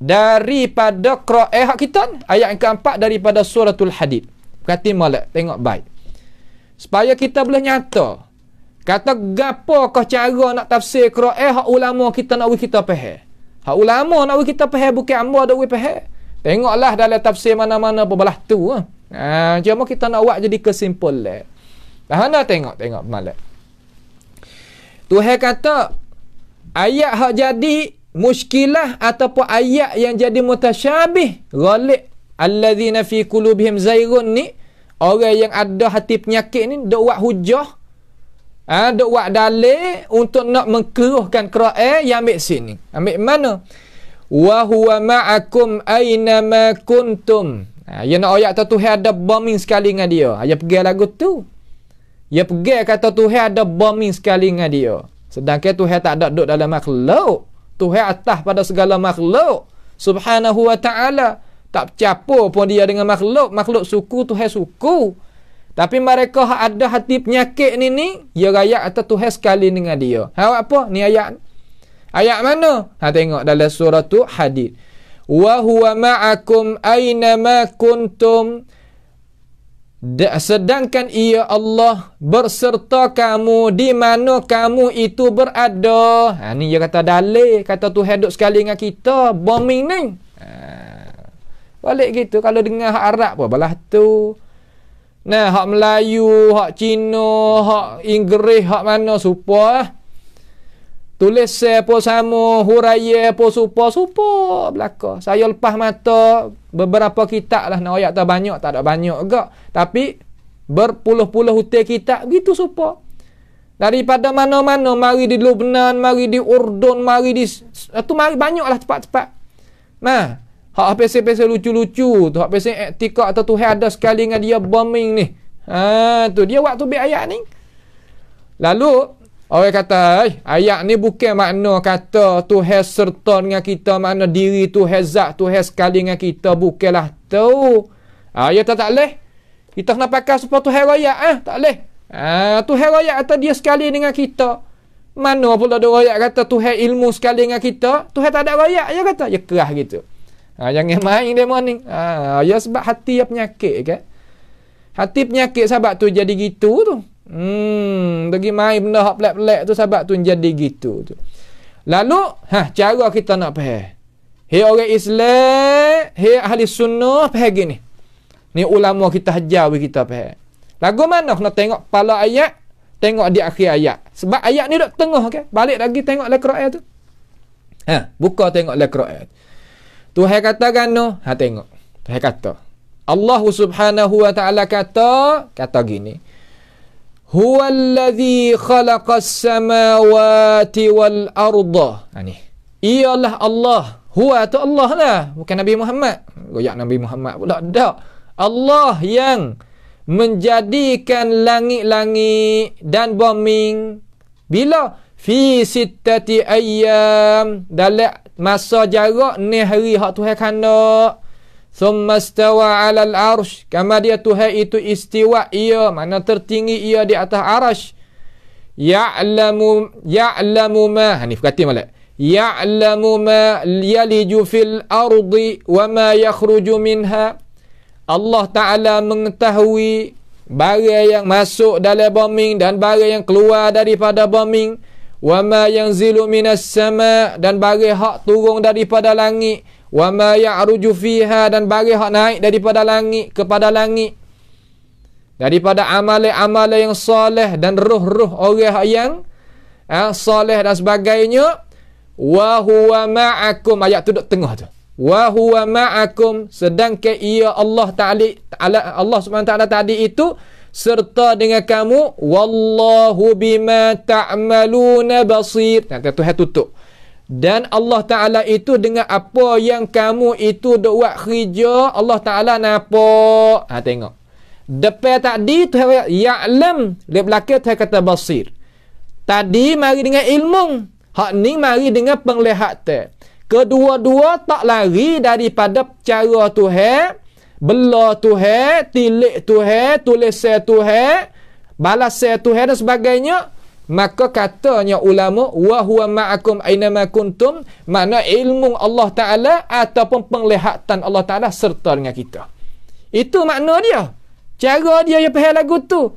Daripada Qur'an kita. Ayat yang ke-4 daripada suratul hadid. Berhati malak tengok baik. Supaya kita boleh nyata. Kata gapo kau cara nak tafsir Quran eh, hak ulama kita nak wih kita pahal. Hak ulama nak wih kita pahal bukan ambo ada wih pahal. Tengoklah dalam tafsir mana-mana berbalah tu. Ha. ha, cuma kita nak buat jadi kesimpulan. Dah anda tengok tengok malak. Tuhan kata ayat hak jadi muskilah ataupun ayat yang jadi mutasyabih galik Alladzina fi kulubhim zairun ni Orang yang ada hati penyakit ni Duk buat hujah Ah, ha, buat dalil untuk nak mengkeruhkan kera'i yang ambil sini. Ambil mana? Wa ma'akum aina ma kuntum. Ha, ya nak ayat tu Tuhan ada bombing sekali dengan dia. Ha, ya pergi lagu tu. Ya pergi kata Tuhan ada bombing sekali dengan dia. Sedangkan Tuhan tak ada duduk dalam makhluk. Tuhan atas pada segala makhluk. Subhanahu wa ta'ala. Tak capo pun dia dengan makhluk. Makhluk suku tu hai suku. Tapi mereka ada hati penyakit ni ni. Ya raya atau tu hai sekali dengan dia. Hai apa? Ni ayat. Ayat mana? Ha tengok dalam surah tu hadith. Wa huwa ma'akum aynama kuntum. Sedangkan ia Allah berserta kamu di mana kamu itu berada. Ha, ni dia kata dalil. Kata tu hidup sekali dengan kita. Bombing ni. Balik gitu kalau dengar hak Arab pun balah tu. Nah, hak Melayu, hak Cina, hak Inggeris, hak mana supa lah. Tulis saya pun huraiye huraya supo supo, supa Saya lepas mata beberapa kitab lah. Nak ayat tak banyak, tak ada banyak juga. Tapi berpuluh-puluh hutan kitab, gitu supo. Daripada mana-mana, mari di Lubnan, mari di Urdon, mari di... tu mari banyak lah cepat-cepat. Nah, Hak pesen-pesen lucu-lucu tu. Hak pesen etikak atau Tuhan ada sekali dengan dia bombing ni. Ha, tu dia waktu bi ayat ni. Lalu orang kata, ayat ni bukan makna kata Tuhan serta dengan kita, makna diri Tuhan zat, Tuhan sekali dengan kita bukannya tu. Ah, ya tak tak leh. Kita kena pakai supaya Tuhan raya ah, ha? tak leh. Ah, Tuhan raya atau dia sekali dengan kita. Mana pula ada raya kata Tuhan ilmu sekali dengan kita? Tuhan tak ada raya, ya kata. Ya kerah gitu. Ha, ah, jangan main dia morning. Ha, ya sebab hati dia penyakit okay? Hati penyakit sahabat tu jadi gitu tu. Hmm, pergi main benda hak pelak-pelak tu sahabat tu jadi gitu tu. Lalu, ha, cara kita nak pahal. Hei orang Islam, hei ahli sunnah pahal gini. Ni ulama kita hajar kita pahal. Lagu mana kena tengok kepala ayat, tengok di akhir ayat. Sebab ayat ni dok tengah kan. Okay? Balik lagi tengok lekerak ayat tu. Ha, buka tengok lekerak ayat Tuhan katakan no, ha tengok. Tuhan kata. Allah Subhanahu wa taala kata kata gini. Huwa allazi khalaqas samawati wal arda. Ha ni. Ialah Allah. Huwa tu Allah lah. Bukan Nabi Muhammad. Goyak Nabi Muhammad pula. Tak. Allah yang menjadikan langit-langit dan bombing. Bila? Fi sittati ayyam. Dalam masa jarak ni hari hak Tuhan kana summa stawa ala al-arsh kama dia Tuhan itu istiwa ia mana tertinggi ia di atas arsh ya'lamu ya'lamu ma ha, ni fakati malak ya'lamu ma yaliju fil ardi wa ma yakhruju minha Allah Ta'ala mengetahui barang yang masuk dalam bombing dan barang yang keluar daripada bombing wa ma yanzilu minas sama' dan bagi hak turun daripada langit wa ma ya'ruju fiha dan bagi hak naik daripada langit kepada langit daripada amal-amal yang soleh dan ruh-ruh orang yang eh, soleh dan sebagainya wa huwa ma'akum ayat tu duduk tengah tu wa huwa ma'akum sedangkan ia Allah Taala Allah Subhanahu Taala tadi itu serta dengan kamu wallahu bima ta'maluna basir nah, kata Tuhan tutup dan Allah Ta'ala itu dengan apa yang kamu itu duk buat kerja Allah Ta'ala nampak ha, tengok depan tadi Tuhan kata ya'lam dia belakang Tuhan kata basir tadi mari dengan ilmu hak ni mari dengan penglihatan kedua-dua tak lari daripada cara Tuhan bela Tuhan, tilik Tuhan, tulis Tuhan, balas Tuhan dan sebagainya, maka katanya ulama wa ma'akum aina kuntum, mana ilmu Allah Taala ataupun penglihatan Allah Taala serta dengan kita. Itu makna dia. Cara dia yang pahal lagu tu.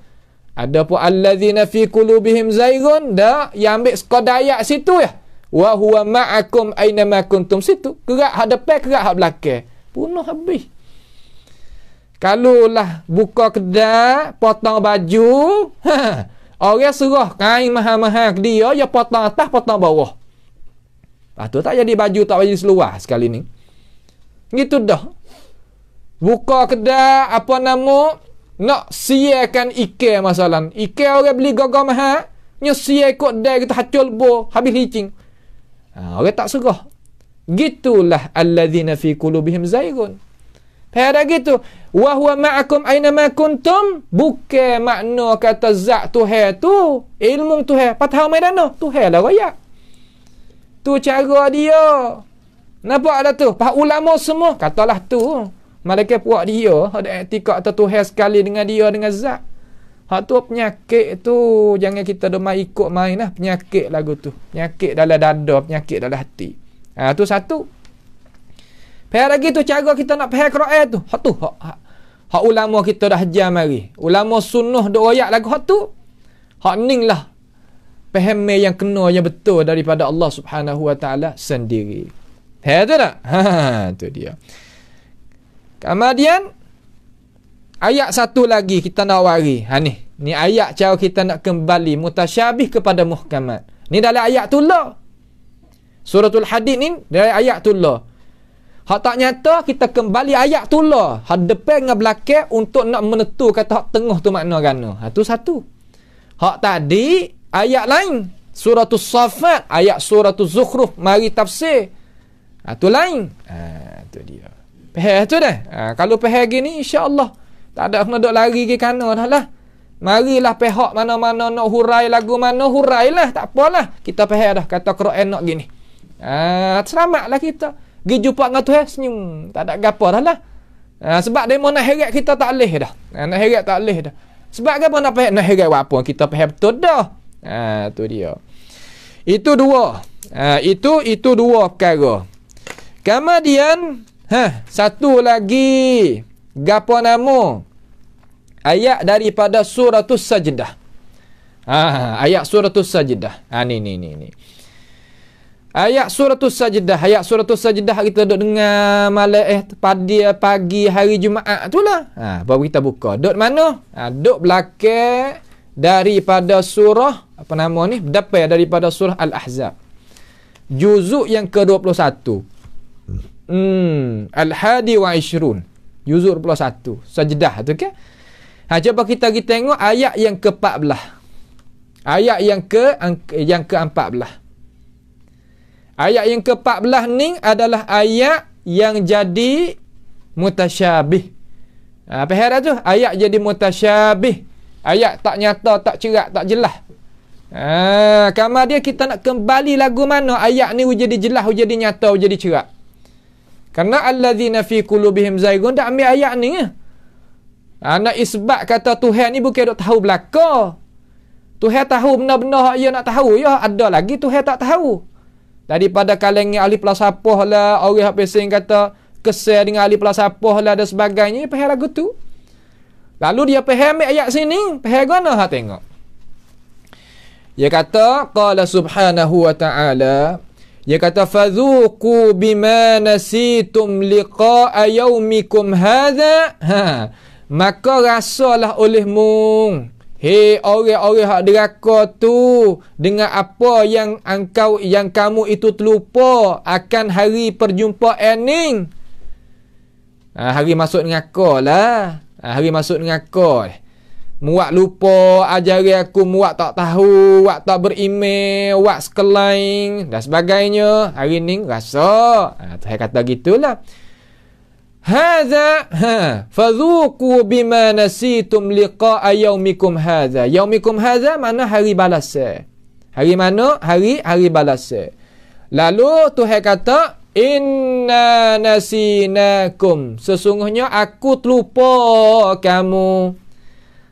Ada pun allazina fi qulubihim zaigun dah yang ambil sekodayak situ ya. Wa huwa ma'akum aina kuntum situ. Gerak hadapan, gerak hadap belakang. Bunuh habis. Kalulah buka kedai, potong baju, ha, orang suruh kain mahal-mahal ke dia, dia potong atas, potong bawah. Lepas ah, tu tak jadi baju, tak jadi seluar sekali ni. Gitu dah. Buka kedai, apa nama, nak siakan ikan masalah. Ikan orang beli gagal mahal, dia siak ikut dia, kita hacul bo, habis licin. Ha, orang tak suruh. Gitulah alladzina fi qulubihim zaigun. Pada gitu, wa huwa ma'akum aina ma kuntum, bukan makna kata zat Tuhan tu, ilmu Tuhan. Patah medan tu, Tuhan lah raya. Tu cara dia. Nampak ada tu, pak ulama semua katalah tu. Malaikat puak dia, ada etika atau Tuhan sekali dengan dia dengan zat. Hak tu penyakit tu jangan kita demai ikut main penyakit lagu tu. Penyakit dalam dada, penyakit dalam hati. Ha tu satu. Pihak lagi tu cara kita nak pahal Quran tu. Hak tu. Hak, hak, hak ulama kita dah ajar mari. Ulama sunnah duk royak lagu hak tu. Hak ning lah. Paham yang kena yang betul daripada Allah Subhanahu Wa Taala sendiri. Ha tu tak? Ha, ha, ha tu dia. Kemudian ayat satu lagi kita nak wari. Ha ni. Ni ayat cara kita nak kembali mutasyabih kepada muhkamat. Ni dalam ayat tu lah. Suratul Hadid ni dari ayat tu lah. Hak tak nyata, kita kembali ayat tu lah. Hak depan dengan belakang untuk nak menentu kata hak tengah tu makna kena. Hak tu satu. Hak tadi, ayat lain. Surah tu Safat, ayat surah tu Zuhruf, mari tafsir. Hak tu lain. Ha, tu dia. Pihak tu dah. Ha, kalau pihak gini, insya Allah Tak ada kena duk lari ke kanan dah lah. Marilah pihak mana-mana nak hurai lagu mana, hurailah. Tak apalah. Kita pihak dah. Kata Quran nak gini. Ha, selamatlah Selamatlah kita pergi jumpa dengan Tuhan senyum tak ada gapo dah lah ha, sebab demo nak heret kita tak leh dah ha, ah, nak heret tak leh dah sebab apa nak pahit nak heret apa kita pahit betul dah ha, tu dia itu dua ha, itu itu dua perkara kemudian ha, satu lagi gapo nama ayat daripada surah tu sajdah ha, ayat surah tu sajdah ha, ni ni ni ni Ayat surah sajadah, ayat surah sajadah kita duk dengar malam eh pagi pagi hari Jumaat tu lah. Ha, baru kita buka. Duk mana? Ha, duk belakang daripada surah apa nama ni? Dapat daripada surah Al-Ahzab. Juzuk yang ke-21. Hmm, Al-Hadi wa Ishrun. Juzuk 21. Sajadah tu kan? Ha, cuba kita pergi tengok ayat yang ke-14. Ayat yang ke yang ke-14. Ayat yang ke-14 ni adalah ayat yang jadi mutasyabih. Ha, apa hal tu? Ayat jadi mutasyabih. Ayat tak nyata, tak cerak, tak jelas. Ha, kamar dia kita nak kembali lagu mana ayat ni jadi jelas, jadi nyata, jadi cerak. Kerana allazina fi kulubihim zaigun tak ambil ayat ni. Anak ya. ha, nak isbat kata Tuhan ni bukan duk tahu belakang. Tuhan tahu benar-benar yang nak tahu. Ya, ada lagi Tuhan tak tahu daripada kalengi ahli pelasapoh lah orang yang pesing kata kesel dengan ahli pelasapoh lah dan sebagainya dia pahal lagu tu lalu dia pahal ambil ayat sini pahal guna ha tengok dia kata qala subhanahu wa ta'ala dia kata fadhuku bima nasitum liqa'a yaumikum hadha ha maka rasalah olehmu Hei orang-orang hak deraka tu dengan apa yang engkau yang kamu itu terlupa akan hari perjumpa ening. Ha, ah, hari masuk dengan kau lah. Ha, hari masuk dengan kau. Muak lupa ajari aku muak tak tahu, muak tak berimeh, muak sekelain dan sebagainya. Hari ni rasa. Ha, saya kata gitulah. Hadza ha fadhuqu bima nasitum liqa'a yaumikum hadza. Yaumikum hadza mana hari balas. Hari mana? Hari hari balas. Lalu Tuhan kata inna nasinakum. Sesungguhnya aku terlupa kamu.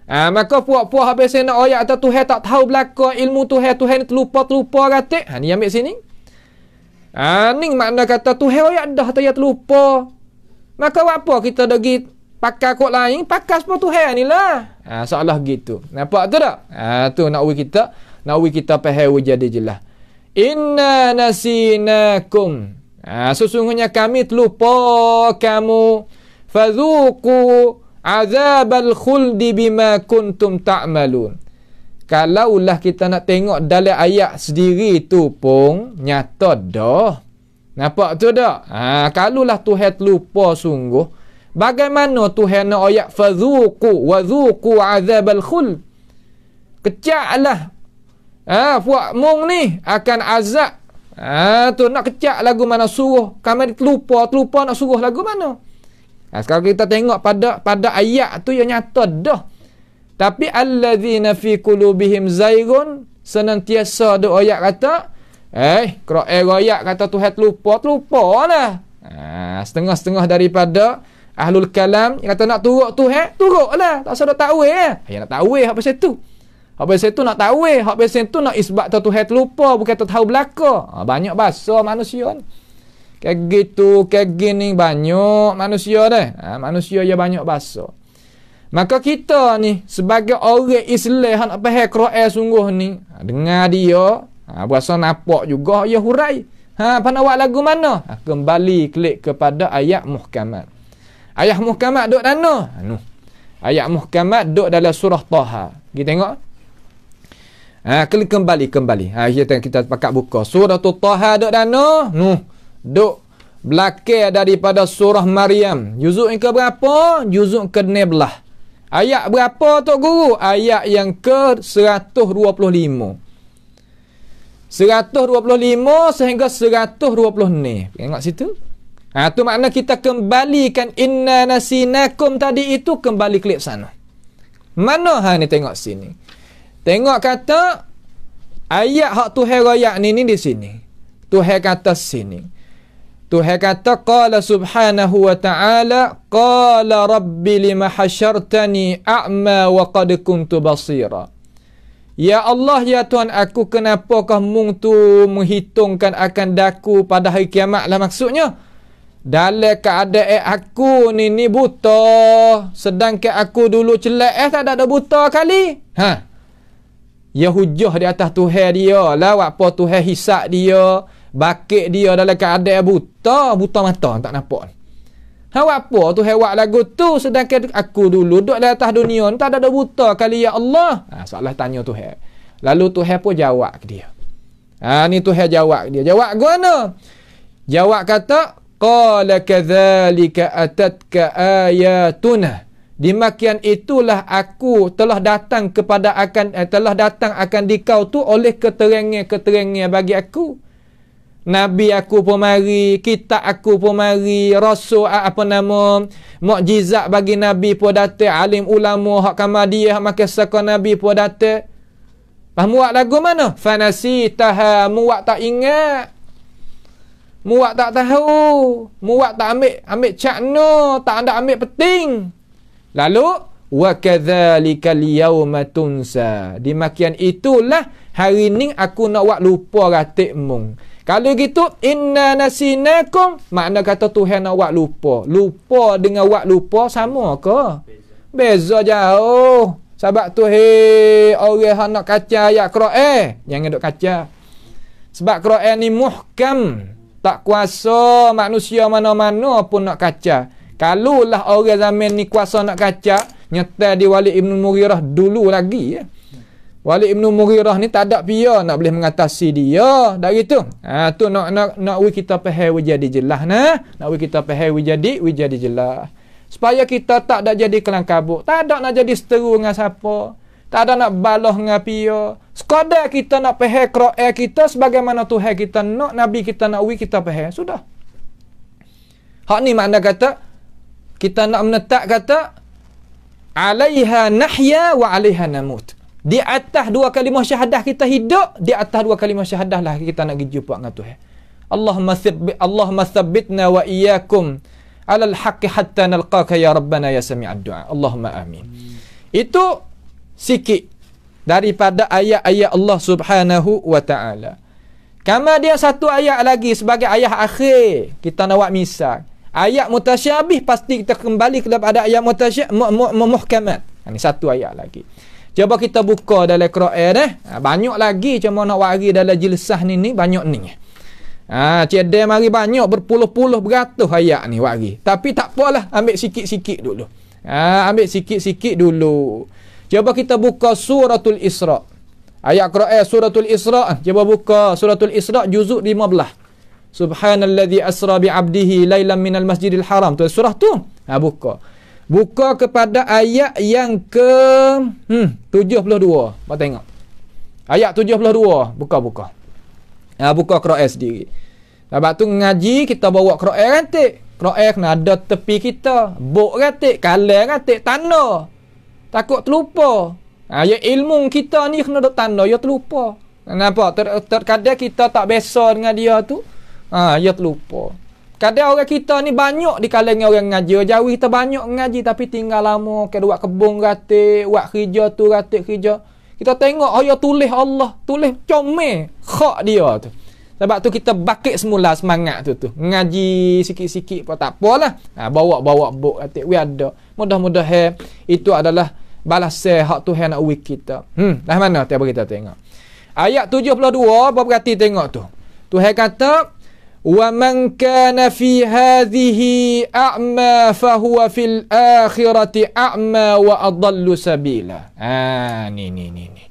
Ah ha, maka puak-puak habis nak ayat atau Tuhan tak tahu belaka ilmu Tuhan Tuhan terlupa terlupa ratik. Ha ni ambil sini. Ah ha, ni makna kata Tuhan ayat dah tak terlupa. Maka apa kita dah pergi pakai kot lain, pakai sepuluh Tuhan ni lah. Ha, seolah gitu. Nampak tu tak? Ha, tu nak we kita. Nak we kita pahal jadi jelas. Inna nasinakum. Ha, sesungguhnya kami terlupa kamu. Fadhuku azabal khuldi bima kuntum ta'malun. Kalaulah kita nak tengok dalam ayat sendiri tu pun nyata dah. Nampak tu tak? Ha, kalulah Tuhan lupa sungguh. Bagaimana Tuhan nak ayat fadhuku wa azab al-khul? lah. Ha, puak mung ni akan azab. Ha, tu nak kecak lagu mana suruh. Kami terlupa, terlupa nak suruh lagu mana. Ha, sekarang kita tengok pada pada ayat tu yang nyata dah. Tapi allazina fi qulubihim zaigun senantiasa ada ayat kata Eh, kalau eh royak kata tu lupa, tu lupa lah. Ah, setengah-setengah daripada Ahlul Kalam yang kata nak turut tu, eh, turut lah. Tak usah eh. ah, nak tahu eh. Ya, nak tahu eh, apa macam tu. Apa macam tu nak tahu eh. Apa macam tu nak isbat tu Tuhan lupa bukan tu tahu belakang. Ha, ah, banyak bahasa manusia ni. Kayak gitu, kayak gini, banyak manusia dah. Ha, manusia ya banyak bahasa. Maka kita ni sebagai orang Islam nak faham Quran sungguh ni, dengar dia, Ha, berasa nampak juga ya hurai. Ha, pernah buat lagu mana? Ha, kembali klik kepada ayat muhkamat. Ayat muhkamat duduk dana. Ha, no. Ayat muhkamat duduk dalam surah Taha. Kita tengok. Ha, klik kembali, kembali. Ha, kita kita pakai buka. Surah tu Taha duduk dana. No. Duduk belakang daripada surah Maryam. Juzuk yang ke berapa? Juzuk ke neblah. Ayat berapa tu Guru? Ayat yang ke 125. 125. 125 sehingga 120 ni. Tengok situ. Ha, tu makna kita kembalikan inna nasinakum tadi itu kembali klik sana. Mana ha ni tengok sini. Tengok kata ayat hak tu herayak ni ni di sini. Tuhan kata sini. Tuhan kata qala subhanahu wa ta'ala qala rabbi lima hasyartani a'ma wa qad kuntu basira. Ya Allah ya Tuhan aku kenapa kau tu menghitungkan akan daku pada hari kiamat lah maksudnya. Dalam keadaan aku ni ni buta. Sedangkan aku dulu celak eh tak ada, ada buta kali. Ha. Ya hujah di atas tuhe dia. lawak apa tuhe hisap dia. Bakit dia dalam keadaan buta. Buta mata tak nampak. Hawa apa tu hawa lagu tu sedangkan aku dulu duduk di atas dunia ni tak ada buta kali ya Allah. Ha, soalan tanya tu hai. Lalu tu hai pun jawab ke dia. Ha, ni tu hai jawab dia. Jawab gua mana? Jawab kata, Qala kathalika atatka ayatuna. dimakian itulah aku telah datang kepada akan eh, telah datang akan dikau tu oleh keterangan-keterangan bagi aku. Nabi aku pun mari, kitab aku pun mari, rasul apa nama, mukjizat bagi Nabi pun datang, alim ulama, hak kamar dia, hak makan sekolah Nabi pun datang. Lah muak lagu mana? Fanasi taha, muak tak ingat. Muak tak tahu. Muak tak ambil, ambil cakno, tak ada ambil penting. Lalu, wa kadzalika al-yawma tunsa dimakian itulah hari ni aku nak buat lupa ratik mung kalau gitu inna nasinakum makna kata Tuhan awak lupa. Lupa dengan awak lupa sama ke? Beza jauh. Sebab tu he orang hendak kaca ayat Quran jangan duk kaca. Sebab Quran ni muhkam tak kuasa manusia mana-mana pun nak kaca. Kalulah orang zaman ni kuasa nak kaca nyata di wali ibnu murirah dulu lagi ya. Wali Ibn Mughirah ni tak ada pia nak boleh mengatasi dia dah gitu. Ha tu nak nak nak we kita faham we jadi jelas nah. Nak we kita faham we jadi we jadi jelas. Supaya kita tak ada jadi kelang kabut. Tak ada nak jadi seteru dengan siapa. Tak ada nak baloh dengan pia. Sekadar kita nak faham Quran kita sebagaimana Tuhan kita nak nabi kita nak we kita faham sudah. Hak ni makna kata kita nak menetak kata alaiha nahya wa alaiha namut di atas dua kalimah syahadah kita hidup di atas dua kalimah syahadah lah kita nak pergi jumpa dengan Tuhan Allahumma thabbit Allahumma thabbitna wa iyyakum ala al-haqqi hatta nalqaka ya rabbana ya sami'ad du'a Allahumma amin itu sikit daripada ayat-ayat Allah Subhanahu wa taala kama dia satu ayat lagi sebagai ayat akhir kita nak buat misal ayat mutasyabih pasti kita kembali kepada ayat mutasyabih muhkamat ini satu ayat lagi Cuba kita buka dalam Quran eh. Ha, banyak lagi cuma nak wari dalam jilsah ni ni banyak ni. Ah, ha, cedek mari banyak berpuluh-puluh beratus ayat ni wari. Tapi tak apalah, ambil sikit-sikit dulu. Ah, ha, ambil sikit-sikit dulu. Cuba kita buka suratul Isra. Ayat Quran suratul Isra. Ha, cuba buka suratul Isra juzuk 15. Subhanallazi asra bi 'abdihi lailan minal masjidil haram. Tu surah tu. Ah, ha, buka. Buka kepada ayat yang ke hmm, 72. Mau tengok. Ayat 72. Buka, buka. Ha, buka Quran sendiri. Lepas tu ngaji, kita bawa Quran rantik. Quran kena ada tepi kita. Buk rantik, kalah rantik, tanda. Takut terlupa. Ha, ya ilmu kita ni kena dok tanda, ya terlupa. Kenapa? Ter terkadang kita tak besar dengan dia tu. Ha, ya terlupa. Kadang orang kita ni banyak di kalangan orang ngaji. Jauh kita banyak ngaji tapi tinggal lama. Kita buat kebun ratik, buat kerja tu ratik kerja. Kita tengok ayah oh, tulis Allah. Tulis comel khak dia tu. Sebab tu kita bakit semula semangat tu tu. Ngaji sikit-sikit pun tak apalah. Ha, bawa-bawa buk ratik. We ada. Mudah-mudahan itu adalah balasan hak Tuhan nak uik kita. Hmm, dah mana tiap kita tengok. Ayat 72 berarti tengok tu. Tuhan kata, ومن كان في هذه أعمى فهو في الآخرة أعمى وأضل سبيلا آه ni ni ni ni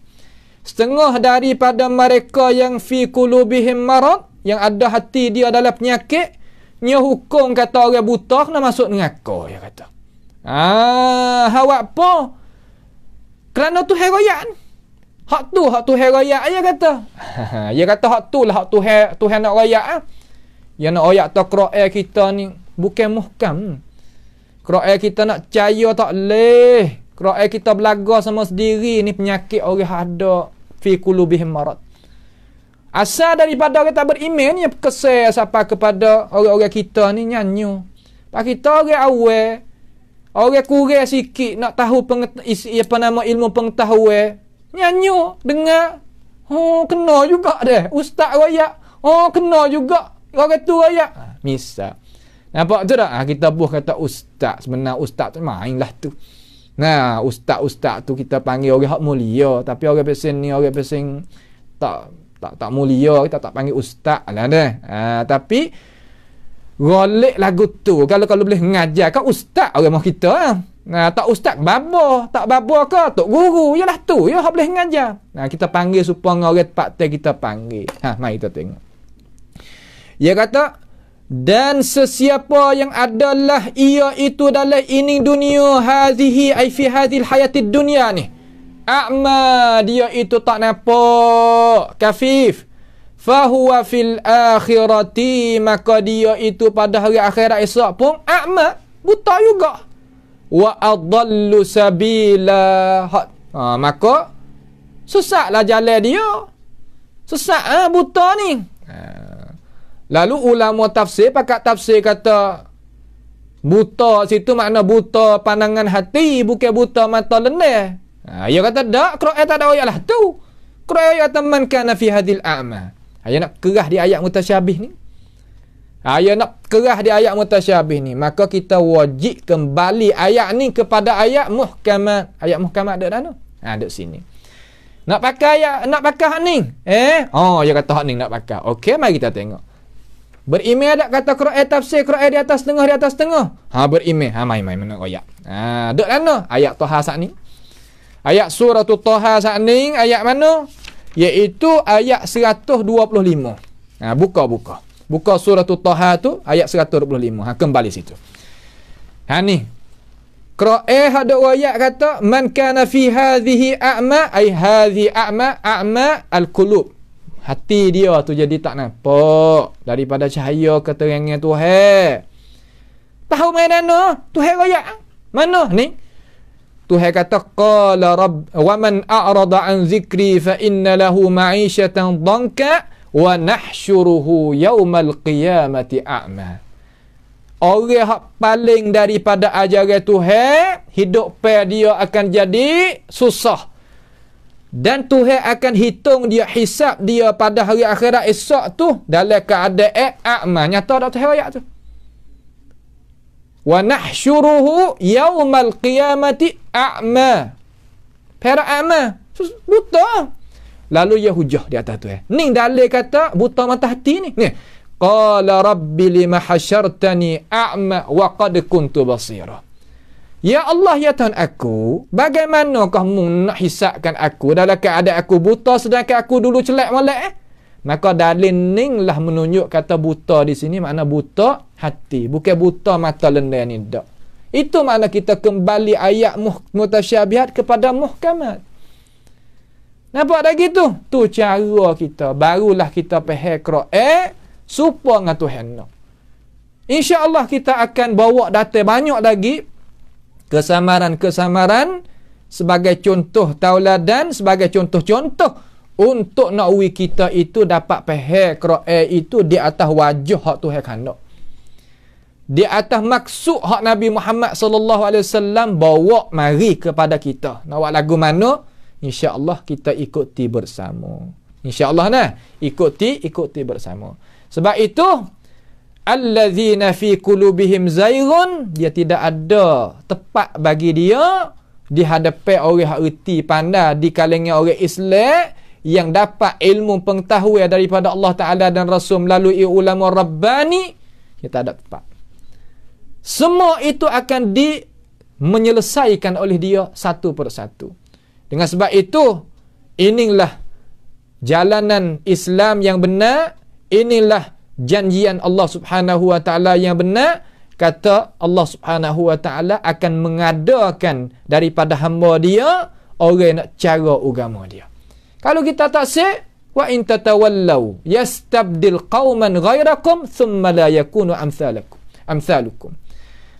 setengah daripada mereka yang fi kulubihim marad yang ada hati dia dalam penyakit nya hukum kata orang buta kena masuk neraka ya kata ah hawa apa kerana tu heroyan hak tu hak tu heroyan ya kata ya kata hak tu lah hak tu hak tu nak royak ah ha? Yang nak ayat tak Quran kita ni bukan muhkam. Quran kita nak caya tak leh. Quran kita belaga sama sendiri ni penyakit orang ada fi kulubihim marad. Asal daripada kita beriman ni kesal siapa kepada orang-orang kita ni nyanyu. Pak kita orang awal Orang kurang sikit nak tahu penget- isi, apa nama ilmu pengetahuan. Nyanyu dengar. Oh, kena juga deh. Ustaz royak. Oh, kena juga. Kau kata ayat. Ha, ah, misal. Nampak tu tak? Ha, kita buah kata ustaz. Sebenarnya ustaz tu mainlah tu. Nah, ustaz-ustaz tu kita panggil orang hak mulia. Tapi orang pesen ni, orang pesen tak tak tak mulia. Kita tak panggil ustaz lah ni. Ha, tapi, golek lagu tu. Kalau kalau boleh ngajar kan ustaz orang mahu kita lah. Ha? Nah, tak ustaz babo, tak babo ke tok guru. Yalah tu, ya hak boleh ngajar. Nah, kita panggil supaya orang partai kita panggil. Ha, mai kita tengok. Ia kata dan sesiapa yang adalah ia itu dalam ini dunia hazihi ai fi hadhil hayatid dunya ni. A'ma dia itu tak nampak kafif. Fahuwa fil akhirati maka dia itu pada hari akhirat esok pun a'ma buta juga. Wa adallu sabila. Ha, ha maka sesatlah jalan dia. Sesat ha, buta ni. Ha. Lalu ulama tafsir pakat tafsir kata buta situ makna buta pandangan hati bukan buta mata lenih. Ha ia kata dak Quran tak ada ayatlah tu. Quran ayat man kana fi hadil a'ma. Ayat ha, nak kerah di ayat mutasyabih ni. Ayat ha, nak kerah di ayat mutasyabih ni. Maka kita wajib kembali ayat ni kepada ayat muhkamat. Ayat muhkamat ada dah tu. Ha, ada sini. Nak pakai ayat, nak pakai hak ni? Eh? Oh, dia kata hak ni nak pakai. Okey, mari kita tengok. Berimeh ada kata Quran eh, tafsir Quran di atas tengah di atas tengah. Ha berimeh. Ha mai mai mana koyak. Ha dak lana ayat Toha sat ni. Ayat surah tu Toha sat ni ayat mana? Yaitu ayat 125. Ha buka buka. Buka surah tu Toha tu ayat 125. Ha kembali situ. Ha ni. Quran eh, ada ayat kata man kana fi hadhihi a'ma ai hadhi a'ma a'ma al-qulub. Hati dia tu jadi tak nampak daripada cahaya keterangan Tuhan. Tahu mana tu Tuhan royak. Mana ni? Tuhan kata qala rabb wa man a'rada an zikri fa inna lahu ma'ishatan danka wa nahshuruhu yawmal qiyamati a'ma. Orang hak paling daripada ajaran Tuhan, hidup dia akan jadi susah. Dan Tuhan akan hitung dia, hisap dia pada hari akhirat esok tu dalam keadaan akmal. Nyata tak Tuhan ayat tu? Wa nahsyuruhu yawmal qiyamati a'ma. Para a'ma. Buta. Lalu ia hujah di atas Tuhan. Ni dalil kata buta mata hati ni. Ni. Qala rabbi lima hasyartani a'ma wa qad kuntu basira. Ya Allah ya Tuhan aku, bagaimana kamu nak hisapkan aku dalam keadaan aku buta sedangkan aku dulu celak molek eh? Maka dalil lah menunjuk kata buta di sini makna buta hati, bukan buta mata lendai ni dak. Itu makna kita kembali ayat mutasyabihat kepada muhkamat. Nampak dah gitu? Tu cara kita. Barulah kita pahal kera'at. Supa dengan Insya Allah kita akan bawa data banyak lagi kesamaran-kesamaran sebagai contoh tauladan sebagai contoh-contoh untuk nak ui kita itu dapat pehe kera'i eh, itu di atas wajah hak tu hak di atas maksud hak Nabi Muhammad SAW bawa mari kepada kita nak buat lagu mana insyaAllah kita ikuti bersama insyaAllah nah ikuti ikuti bersama sebab itu alladzina fi qulubihim zairun dia tidak ada tepat bagi dia di hadapan orang yang erti pandai di kalangan orang Islam yang dapat ilmu pengetahuan daripada Allah Taala dan Rasul melalui ulama rabbani dia tak ada tepat semua itu akan di menyelesaikan oleh dia satu persatu dengan sebab itu inilah jalanan Islam yang benar inilah janjian Allah Subhanahu Wa Taala yang benar kata Allah Subhanahu Wa Taala akan mengadakan daripada hamba dia orang nak cara agama dia kalau kita tak sik wa in tatawallaw yastabdil qauman ghairakum thumma la yakunu amsalakum amsalukum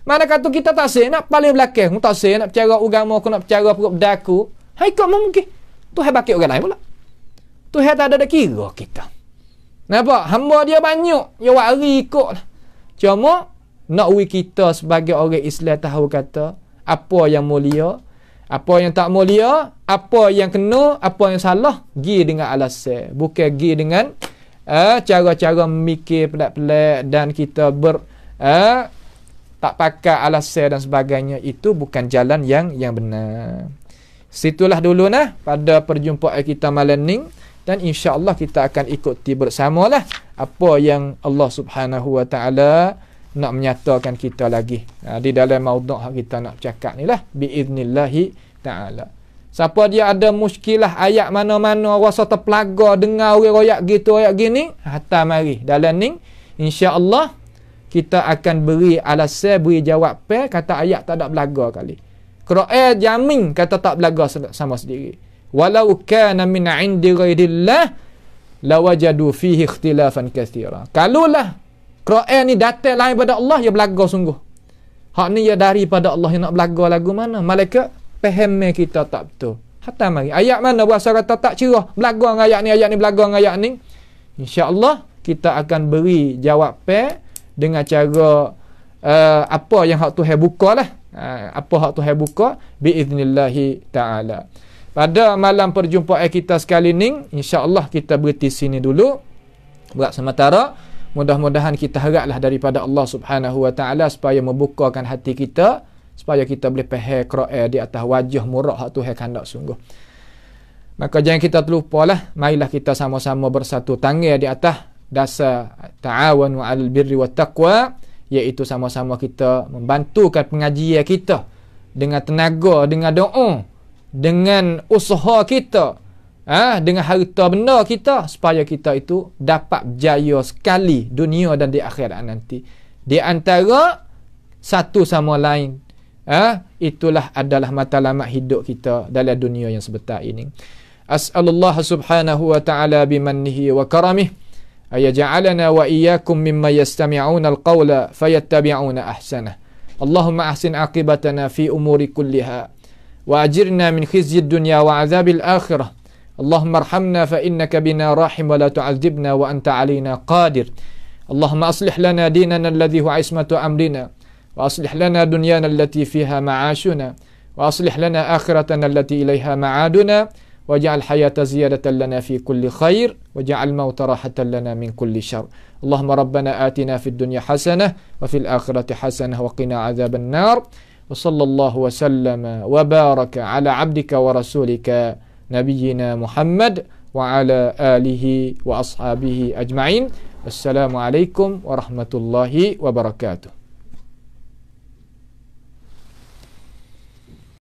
mana kata kita tak sik nak paling belakang tak sik nak cara agama aku nak cara perut daku hai kau mungkin tu hebat bakit orang lain pula tu hebat tak ada kira kita Nampak? Hamba dia banyak. Dia wari ikut Cuma, nak ui kita sebagai orang Islam tahu kata, apa yang mulia, apa yang tak mulia, apa yang kena, apa yang salah, pergi dengan alasan. Bukan pergi dengan uh, cara-cara memikir pelak pelat dan kita ber, uh, tak pakai alasan dan sebagainya. Itu bukan jalan yang yang benar. Situlah dulu nah pada perjumpaan kita malam ini dan insya-Allah kita akan ikuti bersamalah apa yang Allah Subhanahu Wa Taala nak menyatakan kita lagi. Ha, di dalam maudhu' hak kita nak cakap ni lah biiznillahi taala. Siapa dia ada muskilah ayat mana-mana rasa terpelaga dengar orang royak gitu royak gini, Hatta mari dalam ni insya-Allah kita akan beri alasan beri jawab pe kata ayat tak ada belaga kali. Quran jamin kata tak belaga sama sendiri walau kana min indi ghairillah lawajadu fihi ikhtilafan kathira. Kalulah Quran ni datang lain pada Allah ya belaga sungguh. Hak ni ya daripada Allah yang nak belaga lagu mana? Malaikat pahamnya kita tak betul. Hatta mari. Ayat mana bahasa kata tak cerah. Belaga dengan ayat ni, ayat ni belaga dengan ayat ni. InsyaAllah kita akan beri pe dengan cara uh, apa yang hak tu hai buka lah. Uh, eh, apa hak tu hai buka. Bi'idhnillahi ta'ala pada malam perjumpaan kita sekali ni Allah kita berhenti sini dulu buat sementara mudah-mudahan kita haraplah daripada Allah Subhanahu wa taala supaya membukakan hati kita supaya kita boleh faham Quran di atas wajah murah hak Tuhan kehendak sungguh maka jangan kita terlupalah marilah kita sama-sama bersatu tangan di atas dasar ta'awun wa al-birri wa taqwa iaitu sama-sama kita membantukan pengajian kita dengan tenaga dengan doa dengan usaha kita ha? dengan harta benda kita supaya kita itu dapat berjaya sekali dunia dan di akhirat nanti di antara satu sama lain ha? itulah adalah matlamat hidup kita dalam dunia yang sebentar ini as'alullah subhanahu wa ta'ala bimannihi wa karamih ayaj'alana wa iyyakum mimma yastami'una al fayattabi'una ahsana Allahumma ahsin aqibatana fi umuri kulliha وأجرنا من خزي الدنيا وعذاب الآخرة اللهم ارحمنا فإنك بنا راحم ولا تعذبنا وأنت علينا قادر اللهم أصلح لنا ديننا الذي هو عصمة أمرنا وأصلح لنا دنيانا التي فيها معاشنا وأصلح لنا آخرتنا التي إليها معادنا واجعل الحياة زيادة لنا في كل خير واجعل الموت راحة لنا من كل شر اللهم ربنا آتنا في الدنيا حسنة وفي الآخرة حسنة وقنا عذاب النار وصلى الله وسلم وبارك على عبدك ورسولك نبينا محمد وعلى آله وأصحابه أجمعين السلام عليكم ورحمة الله وبركاته